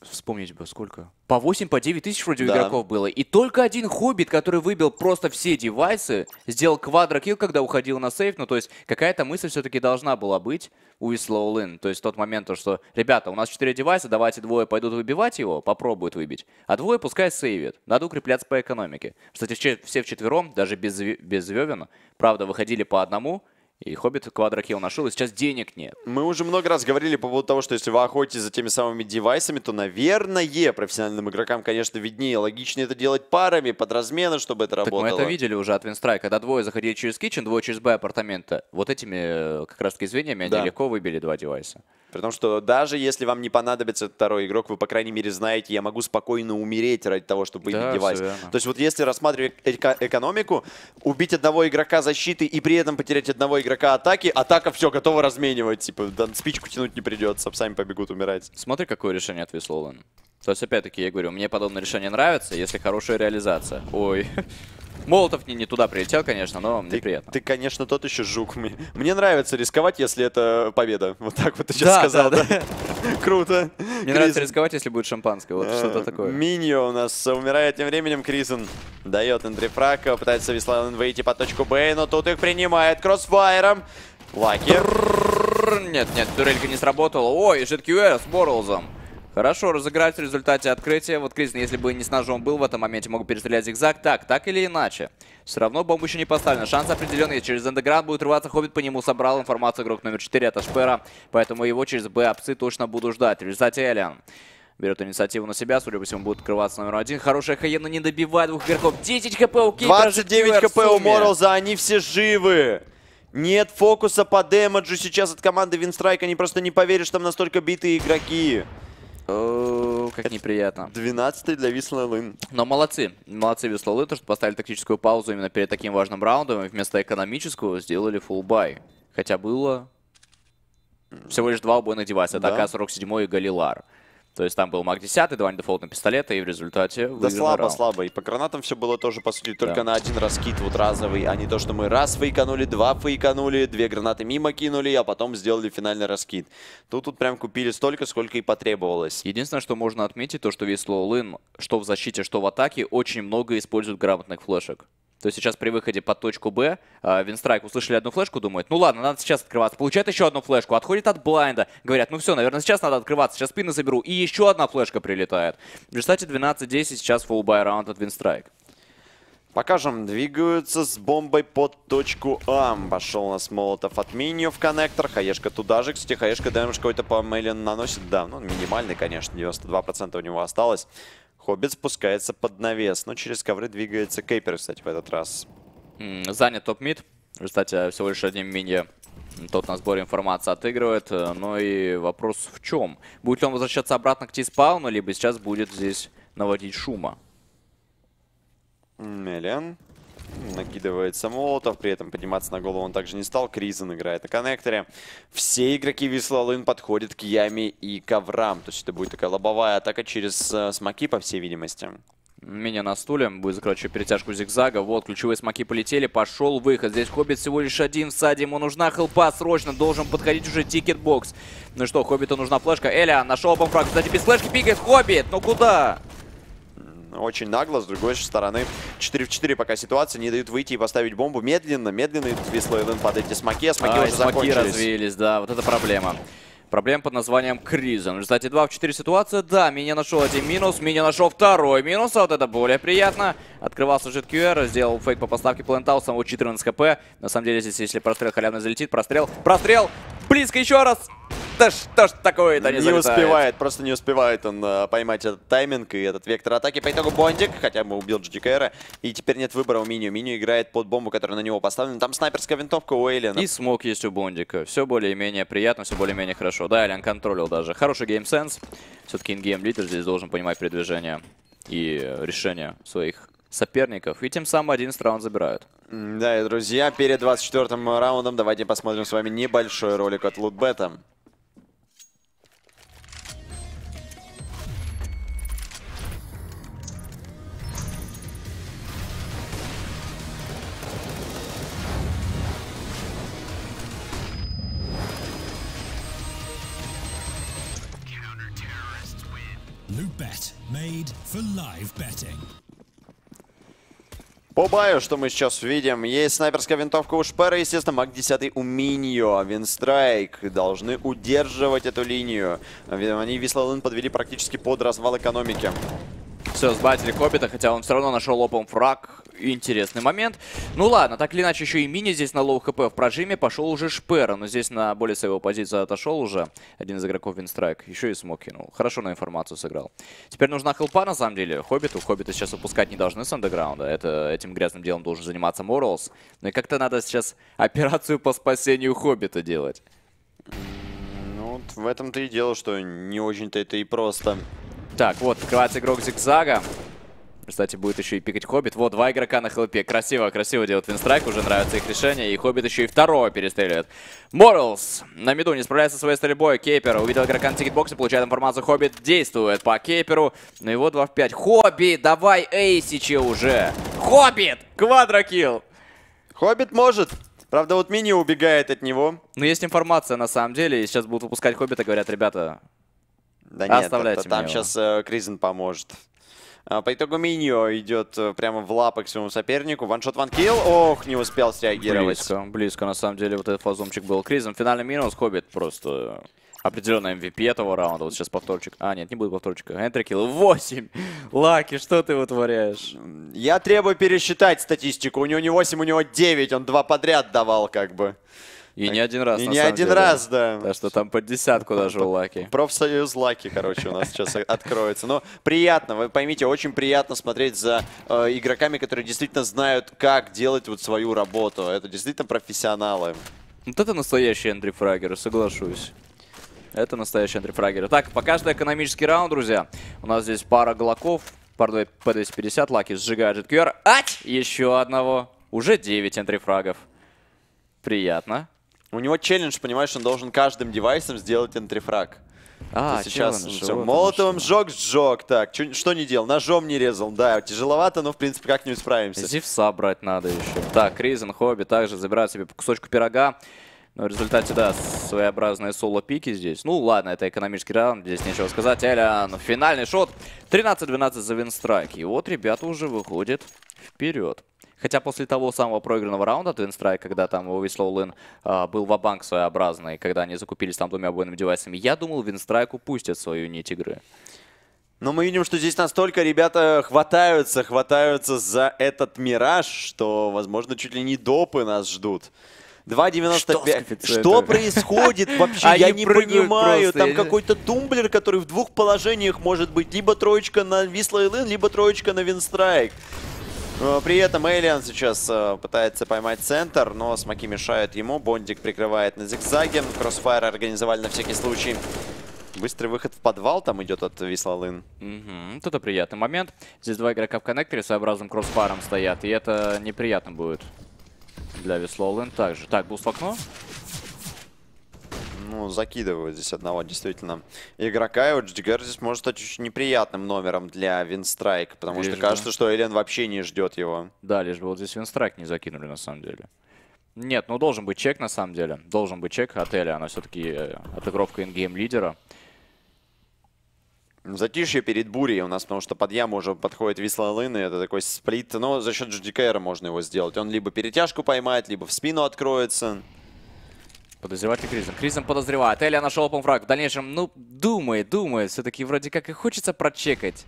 Вспомнить бы, сколько? По 8, по 9 тысяч вроде да. игроков было. И только один Хоббит, который выбил просто все девайсы, сделал квадрокил, когда уходил на сейф. Ну, то есть, какая-то мысль все-таки должна была быть у Ислоулин. То есть, тот момент, то, что, ребята, у нас 4 девайса, давайте двое пойдут выбивать его, попробуют выбить, а двое пускай сейвит. Надо укрепляться по экономике. Кстати, все вчетвером, даже без, без Вевина, правда, выходили по одному, и Хоббит квадрокилл нашел, и сейчас денег нет. Мы уже много раз говорили по поводу того, что если вы охотитесь за теми самыми девайсами, то, наверное, профессиональным игрокам, конечно, виднее. Логичнее это делать парами, под размены, чтобы это работало. так мы это видели уже от Винстрайка, когда двое заходили через китчен, двое через Б апартамента. Вот этими э, как раз-таки звеньями да. они легко выбили два девайса. При том, что даже если вам не понадобится второй игрок, вы, по крайней мере, знаете, я могу спокойно умереть ради того, чтобы да, иметь девайс. То есть вот если рассматривать эко экономику, убить одного игрока защиты и при этом потерять одного игрока атаки, атака все, готова разменивать. Типа, да, спичку тянуть не придется, сами побегут умирать. Смотри, какое решение отвесло Лэн. То есть, опять-таки, я говорю, мне подобное решение нравится, если хорошая реализация. Ой, Молотов не, не туда прилетел, конечно, но ты, приятно. Ты, конечно, тот еще жук. Мне, мне нравится рисковать, если это победа. Вот так вот ты сейчас да, сказал, да? да. Круто. Мне Кризен. нравится рисковать, если будет шампанское. Вот а, что-то э, такое. Миньо у нас умирает тем временем. Кризен дает эндрифраг, пытается Вислан выйти по точку Б, но тут их принимает кроссфайром. Лаки. Нет, нет, турелька не сработала. Ой, жидкий с Борлзом. Хорошо, разыграть в результате открытия. Вот Кризин, если бы не с ножом был в этом моменте, мог перестрелять зигзаг. Так, так или иначе. Все равно бомба еще не поставлена. Шанс определенный. Через андеграунд будет рваться. Хоббит по нему собрал информацию игрок номер 4 от Ашпера. Поэтому его через Б-апсы точно буду ждать. В результате Элиан берет инициативу на себя. Судя по всему, будет открываться номер один. Хорошая Хаена не добивает двух игроков. 10 хп у Кейт. 29 хп у Моралза. Они все живы. Нет фокуса по демеджу сейчас от команды Винстрайка, Они просто не поверят, что там настолько битые игроки как неприятно. 12 для Вислолын. Но молодцы. Молодцы Вислолы, то, что поставили тактическую паузу именно перед таким важным раундом. И вместо экономического сделали фулбай. Хотя было всего лишь два убойных девайса. Да. Это АК-47 и Галилар. То есть там был маг 10, два недефолтных пистолета, и в результате Да слабо, раунд. слабо. И по гранатам все было тоже, по сути, только да. на один раскид вот разовый, а не то, что мы раз фейканули, два фейканули, две гранаты мимо кинули, а потом сделали финальный раскид. Тут тут прям купили столько, сколько и потребовалось. Единственное, что можно отметить, то, что весь Лоулын, что в защите, что в атаке, очень много используют грамотных флешек. То есть сейчас при выходе под точку Б а, Винстрайк услышали одну флешку, думают, ну ладно, надо сейчас открываться. Получает еще одну флешку, отходит от блайнда. Говорят, ну все, наверное, сейчас надо открываться, сейчас спины заберу. И еще одна флешка прилетает. В результате 12-10 сейчас фуллбай раунд от Винстрайк. Покажем, двигаются с бомбой под точку А. Пошел у нас Молотов от Минью в коннектор. Хаешка туда же. Кстати, Хаешка дэмэдж какой-то по Мейлин наносит. Да, ну минимальный, конечно, 92% у него осталось. Хоббит спускается под навес, но через ковры двигается Кейпер, кстати, в этот раз. Занят топ-мид. Кстати, всего лишь одним мини тот на сборе информации отыгрывает. Э, но ну и вопрос в чем? Будет ли он возвращаться обратно к Тиспауну, либо сейчас будет здесь наводить шума? Мелен Накидывается Молотов, при этом подниматься на голову он также не стал. Кризен играет на коннекторе. Все игроки Вислалын подходят к яме и коврам. То есть это будет такая лобовая атака через э, смоки, по всей видимости. Меня на стуле. Будет закручивать перетяжку зигзага. Вот, ключевые смоки полетели. Пошел выход. Здесь Хоббит всего лишь один в саде. Ему нужна хелпа. Срочно должен подходить уже тикетбокс. Ну что, Хоббиту нужна флешка. Эля нашел бомбфраг. Кстати, без флешки пикает Хоббит. Ну куда? Очень нагло. С другой стороны, 4 в 4 пока ситуация. Не дают выйти и поставить бомбу. Медленно, медленно. И висло ЛН под эти смоки. А смоки а, уже смоки закончились. развеялись, да. Вот это проблема. Проблема под названием Кризен. В результате 2 в 4 ситуация. Да, меня нашел один минус, меня нашел второй минус, а вот это более приятно. Открывался жид QR, сделал фейк по поставке плентауса, у 14 хп. На самом деле здесь, если прострел халявно залетит, прострел, прострел, близко еще раз. Да что ж такое-то не Не успевает, просто не успевает он ä, э, поймать этот тайминг и этот вектор атаки. По итогу Бондик, хотя бы убил GDKR, и теперь нет выбора у Миню. Миню играет под бомбу, которая на него поставлена. Там снайперская винтовка у Эйлина. И смог есть у Бондика. Все более-менее приятно, все более-менее хорошо. Да, Эйлин контролил даже. Хороший геймсенс. Все-таки ингейм лидер здесь должен понимать передвижение и решение своих соперников. И тем самым 11 раунд забирают. Да, и, друзья, перед 24 раундом давайте посмотрим с вами небольшой ролик от Лутбета. made for live betting. По баю, что мы сейчас видим, есть снайперская винтовка у Шпера, естественно, маг 10 у Миньо, Винстрайк должны удерживать эту линию. Они Вислалын подвели практически под развал экономики. Все, сбатили Хоббита, хотя он все равно нашел лопом фраг интересный момент. Ну ладно, так или иначе, еще и мини здесь на лоу хп в прожиме. Пошел уже Шпера, но здесь на более своего позицию отошел уже один из игроков Винстрайк. Еще и смог кинул. Хорошо на информацию сыграл. Теперь нужна хелпа, на самом деле. Хоббиту. Хоббита сейчас выпускать не должны с андеграунда. Это, этим грязным делом должен заниматься Моралс. Но ну и как-то надо сейчас операцию по спасению Хоббита делать. Ну, вот в этом-то и дело, что не очень-то это и просто. Так, вот, открывается игрок Зигзага. Кстати, будет еще и пикать Хоббит. Вот, два игрока на хелпе. Красиво, красиво делают винстрайк. Уже нравится их решение. И Хоббит еще и второго перестреливает. Моралс на миду не справляется со своей стрельбой. Кейпер увидел игрока на тикетбоксе, получает информацию. Хоббит действует по Кейперу. ну и вот 2 в пять Хоббит, давай эйсичи уже. Хоббит! Квадрокилл! Хоббит может. Правда, вот Мини убегает от него. Но есть информация, на самом деле. И сейчас будут выпускать Хоббита, говорят, ребята, да нет, это, там его. сейчас э, Кризен поможет. А, по итогу Миньо идет э, прямо в лапы к своему сопернику. Ваншот, ванкил. Ох, не успел среагировать. Близко, близко. На самом деле вот этот фазумчик был кризом. Финальный минус Хоббит просто определенно MVP этого раунда. Вот сейчас повторчик. А, нет, не будет повторчика. Энтрикилл 8. Лаки, что ты вытворяешь? Я требую пересчитать статистику. У него не 8, у него 9. Он два подряд давал как бы. И так, не один раз, И не один деле. раз, да. Так что там по десятку даже у Лаки. Профсоюз Лаки, короче, у нас сейчас откроется. Но приятно, вы поймите, очень приятно смотреть за э, игроками, которые действительно знают, как делать вот свою работу. Это действительно профессионалы. Вот это настоящий Эндрю Фрагер, соглашусь. Это настоящий Эндрю Фрагер. Так, пока что экономический раунд, друзья. У нас здесь пара глоков. Пар P250, Лаки сжигает GQR. Ать! Еще одного. Уже 9 энтрифрагов. Приятно. У него челлендж, понимаешь, он должен каждым девайсом сделать энтрифраг. А, сейчас все, вот молотовым сжег, сжег. Так, чё, что не делал? Ножом не резал. Да, тяжеловато, но в принципе как-нибудь справимся. Зевса брать надо еще. Так, Ризен, Хобби также забирают себе по кусочку пирога. Но в результате, да, своеобразные соло-пики здесь. Ну ладно, это экономический раунд, здесь нечего сказать. Элян, финальный шот. 13-12 за винстрайк. И вот ребята уже выходят вперед. Хотя после того самого проигранного раунда Twin Strike, когда там Вислоу Лин э, был вабанк своеобразный, когда они закупились там двумя обойными девайсами, я думал, Винстрайк упустит свою нить игры. Но мы видим, что здесь настолько ребята хватаются, хватаются за этот мираж, что, возможно, чуть ли не допы нас ждут. 2.95. Что, что происходит вообще? я не понимаю. Просто. Там какой-то тумблер, который в двух положениях может быть. Либо троечка на Висла Лин, либо троечка на Винстрайк. Э, при этом Эйлиан сейчас э, пытается поймать центр, но смоки мешают ему. Бондик прикрывает на зигзаге. Кроссфайр организовали на всякий случай. Быстрый выход в подвал там идет от Вислалын. Угу, вот это приятный момент. Здесь два игрока в коннекторе с кроссфайром стоят, и это неприятно будет для Вислалын также. Так, был в окно ну, закидывают здесь одного действительно игрока. И вот GGR здесь может стать очень неприятным номером для Винстрайк, потому лишь что бы. кажется, что Элен вообще не ждет его. Да, лишь бы вот здесь Винстрайк не закинули на самом деле. Нет, ну должен быть чек на самом деле. Должен быть чек отеля. Она все-таки э, отыгровка ингейм лидера. Затишье перед бурей у нас, потому что под яму уже подходит Вислолын, и это такой сплит. Но за счет GDKR можно его сделать. Он либо перетяжку поймает, либо в спину откроется. Подозревать ли Кризом. Кризом подозревает. Элия нашел open фраг. В дальнейшем, ну, думает, думает. Все-таки вроде как и хочется прочекать.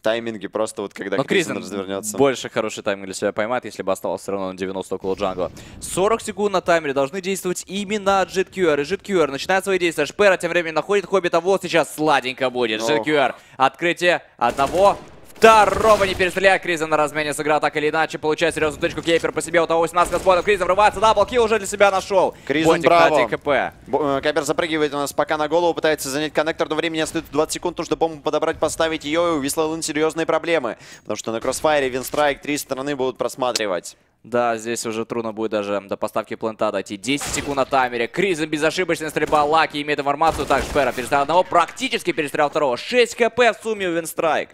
Тайминги просто вот когда Но Кризен, Кризен развернется. больше хороший тайминг для себя поймает, если бы оставался все равно на 90 около джангла. 40 секунд на таймере должны действовать именно JetQR. И JetQR начинает свои действия. Шпера тем временем находит Хоббита. Вот сейчас сладенько будет. Но... Ну. JetQR. Открытие одного второго не перестреляя. Криза на размене сыграл так или иначе. Получает серьезную точку Кейпер по себе. У того 18 спотов. Криза врывается. Даблкил уже для себя нашел. Криза браво. КП. Э, Кейпер запрыгивает у нас пока на голову. Пытается занять коннектор. До времени остается 20 секунд. Нужно бомбу подобрать, поставить ее. И у Вислалын серьезные проблемы. Потому что на кроссфайре Винстрайк три стороны будут просматривать. Да, здесь уже трудно будет даже до поставки плента дойти. 10 секунд на таймере. Криза безошибочная стрельба. Лаки имеет информацию. Так, Шпера перестрел одного, практически перестрелял второго. 6 КП в сумме у Винстрайк.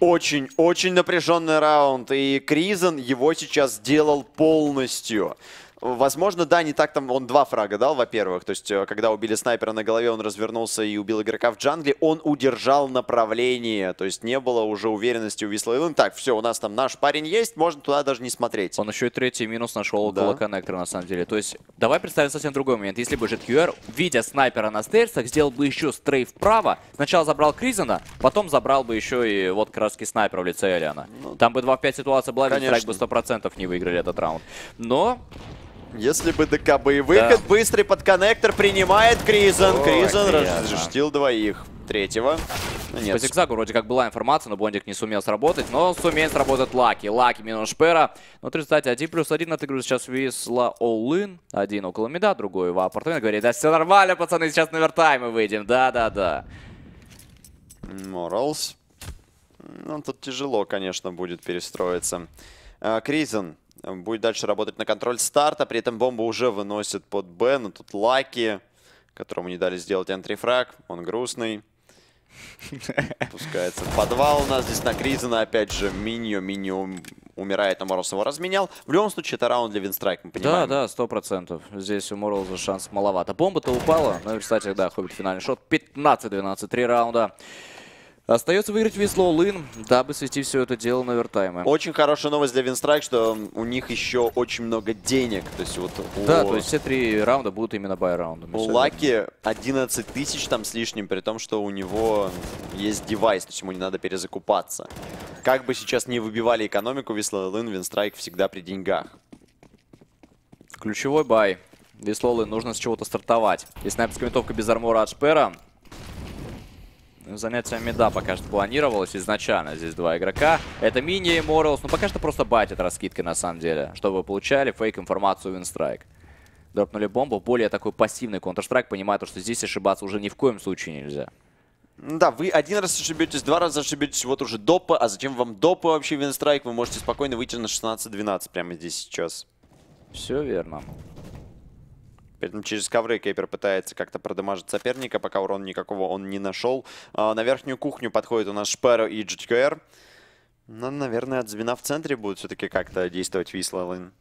Очень-очень напряженный раунд, и Кризен его сейчас сделал полностью. Возможно, да, не так там, он два фрага дал, во-первых. То есть, э, когда убили снайпера на голове, он развернулся и убил игрока в джангле. Он удержал направление. То есть, не было уже уверенности у Висла ну Так, все, у нас там наш парень есть, можно туда даже не смотреть. Он еще и третий минус нашел около да. коннектора, на самом деле. То есть, давай представим совсем другой момент. Если бы GTR, видя снайпера на стельсах, сделал бы еще стрейф вправо, сначала забрал Кризена, потом забрал бы еще и вот краски снайпера в лице Элиана. Ну, там бы 2 в 5 ситуация была, Конечно. Винстрайк бы 100% не выиграли этот раунд. Но если бы ДКБ и выход, да. быстрый коннектор принимает Кризен. О, Кризен разжил двоих. Третьего. Ну, нет. По зигзагу вроде как была информация, но Бондик не сумел сработать, но сумеет сработать Лаки. Лаки минус Шпера. Но в результате 1 плюс на отыгрывает сейчас Висла Олын. Один около меда, другой в апартамент. Говорит, да все нормально, пацаны, сейчас на овертаймы выйдем. Да-да-да. Моралс. Ну, тут тяжело, конечно, будет перестроиться. А, Кризен. Uh, Будет дальше работать на контроль старта. При этом бомбу уже выносит под Б. Но тут Лаки, которому не дали сделать энтрифраг. Он грустный. Пускается в подвал у нас здесь на Кризена. Опять же, Миньо, Миньо умирает, а Мороз его разменял. В любом случае, это раунд для Винстрайк, мы понимаем. Да, да, сто процентов. Здесь у Мороза шанс маловато. Бомба-то упала. Ну и, кстати, да, Хоббит финальный шот. 15-12, три раунда. Остается выиграть Вислоу Лин, дабы свести все это дело на овертаймы. Очень хорошая новость для Винстрайк, что у них еще очень много денег. То есть вот у... Да, то есть все три раунда будут именно бай-раундами. У Лаки 11 тысяч там с лишним, при том, что у него есть девайс, то есть ему не надо перезакупаться. Как бы сейчас не выбивали экономику, Вислоу Лин, Винстрайк всегда при деньгах. Ключевой бай. Вислоу Лин нужно с чего-то стартовать. И снайперская винтовка без армора от Шпера занятие меда пока что планировалось изначально. Здесь два игрока. Это мини и Моралс. Но ну, пока что просто байтят раскидкой, на самом деле. Чтобы получали фейк-информацию Винстрайк. Дропнули бомбу. Более такой пассивный Counter-Strike. Понимает, что здесь ошибаться уже ни в коем случае нельзя. Да, вы один раз ошибетесь, два раза ошибетесь, вот уже допа. А зачем вам допа вообще Винстрайк? Вы можете спокойно выйти на 16-12 прямо здесь сейчас. Все верно. При этом через ковры Кейпер пытается как-то продамажить соперника, пока урон никакого он не нашел. А, на верхнюю кухню подходит у нас Шпера и GTQR. Ну, наверное, от звена в центре будут все-таки как-то действовать Висла Лайн.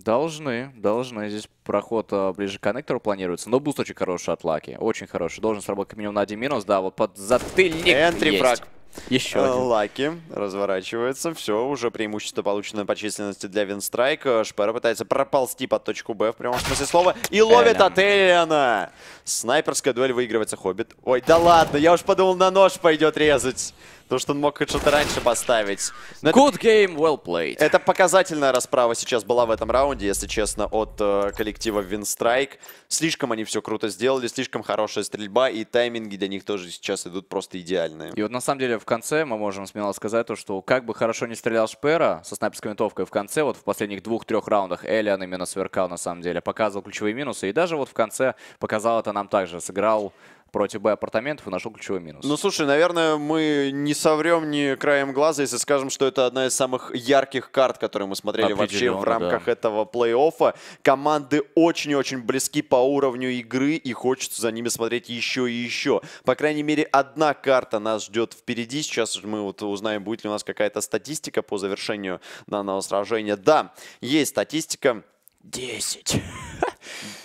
Должны, должны. Здесь проход а, ближе к коннектору планируется. Но буст очень хороший от Лаки. Очень хороший. Должен сработать минимум на один минус. Да, вот под затыльник Энтри фраг. Еще э, один. Лаки разворачивается. Все, уже преимущество получено по численности для Винстрайка, Шпера пытается проползти под точку Б в прямом смысле слова. И ловит Элем. от Элиана. Снайперская дуэль выигрывается Хоббит. Ой, да ладно, я уж подумал, на нож пойдет резать. То что он мог что-то раньше поставить. Good game, well played. Это показательная расправа сейчас была в этом раунде, если честно, от э, коллектива Винстрайк. Слишком они все круто сделали, слишком хорошая стрельба, и тайминги для них тоже сейчас идут просто идеальные. И вот на самом деле в конце мы можем смело сказать то, что как бы хорошо не стрелял Шпера со снайперской винтовкой в конце, вот в последних двух-трех раундах Элиан именно сверкал на самом деле, показывал ключевые минусы, и даже вот в конце показал это нам также, сыграл против Б апартаментов и нашел ключевой минус. Ну, слушай, наверное, мы не соврем ни краем глаза, если скажем, что это одна из самых ярких карт, которые мы смотрели вообще в рамках да. этого плей-оффа. Команды очень-очень близки по уровню игры, и хочется за ними смотреть еще и еще. По крайней мере, одна карта нас ждет впереди. Сейчас мы вот узнаем, будет ли у нас какая-то статистика по завершению данного сражения. Да, есть статистика. 10.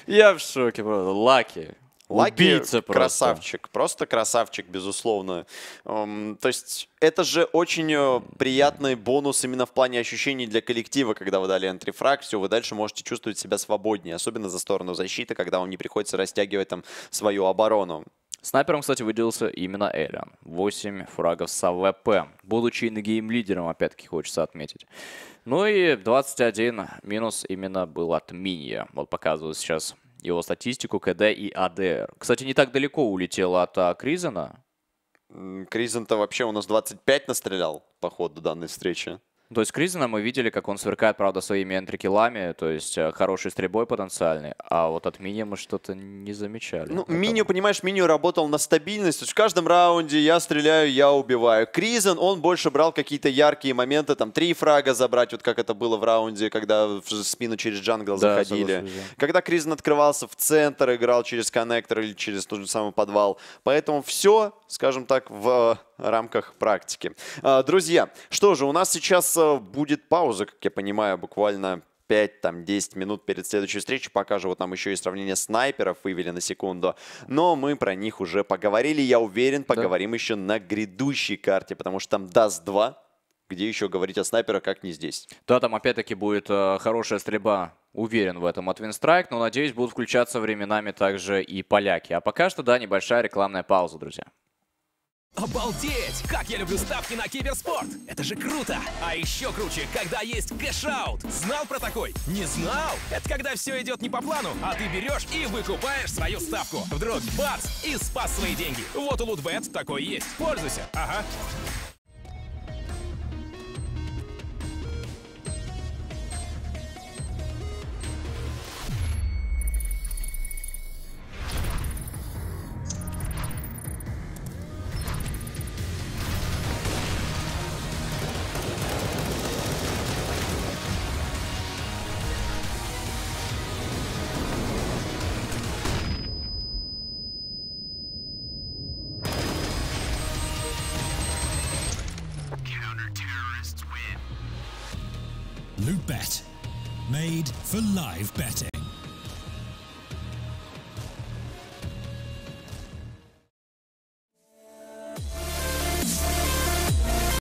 Я в шоке, правда. Лаки. Лаки Убийца красавчик, просто красавчик, безусловно. Эм, то есть это же очень э, приятный бонус именно в плане ощущений для коллектива, когда вы дали энтрифраг, все, вы дальше можете чувствовать себя свободнее, особенно за сторону защиты, когда вам не приходится растягивать там свою оборону. Снайпером, кстати, выделился именно Элиан. 8 фрагов с АВП. Будучи ингейм лидером опять-таки, хочется отметить. Ну и 21 минус именно был от Минья. Вот показываю сейчас его статистику, КД и АДР. Кстати, не так далеко улетел от а, Кризена. Кризен-то вообще у нас 25 настрелял по ходу данной встречи. Ну, то есть Кризина мы видели, как он сверкает, правда, своими энтрикилами, то есть э, хороший стрельбой потенциальный, а вот от Мини мы что-то не замечали. Ну, Этого. Миню, понимаешь, Мини работал на стабильность, в каждом раунде я стреляю, я убиваю. Кризен, он больше брал какие-то яркие моменты, там, три фрага забрать, вот как это было в раунде, когда в спину через джангл да, заходили. Когда Кризен открывался в центр, играл через коннектор или через тот же самый подвал. Поэтому все, скажем так, в рамках практики. А, друзья, что же, у нас сейчас э, будет пауза, как я понимаю, буквально 5-10 минут перед следующей встречей. Пока же вот нам еще и сравнение снайперов вывели на секунду. Но мы про них уже поговорили. Я уверен, поговорим да. еще на грядущей карте, потому что там даст 2 где еще говорить о снайперах, как не здесь. Да, там опять-таки будет э, хорошая стрельба уверен в этом от Винстрайк, но надеюсь будут включаться временами также и поляки. А пока что, да, небольшая рекламная пауза, друзья. Обалдеть! Как я люблю ставки на киберспорт! Это же круто! А еще круче, когда есть кэшаут! Знал про такой? Не знал? Это когда все идет не по плану, а ты берешь и выкупаешь свою ставку. Вдруг бац! И спас свои деньги. Вот у Лутбет такой есть. Пользуйся. Ага. live betting.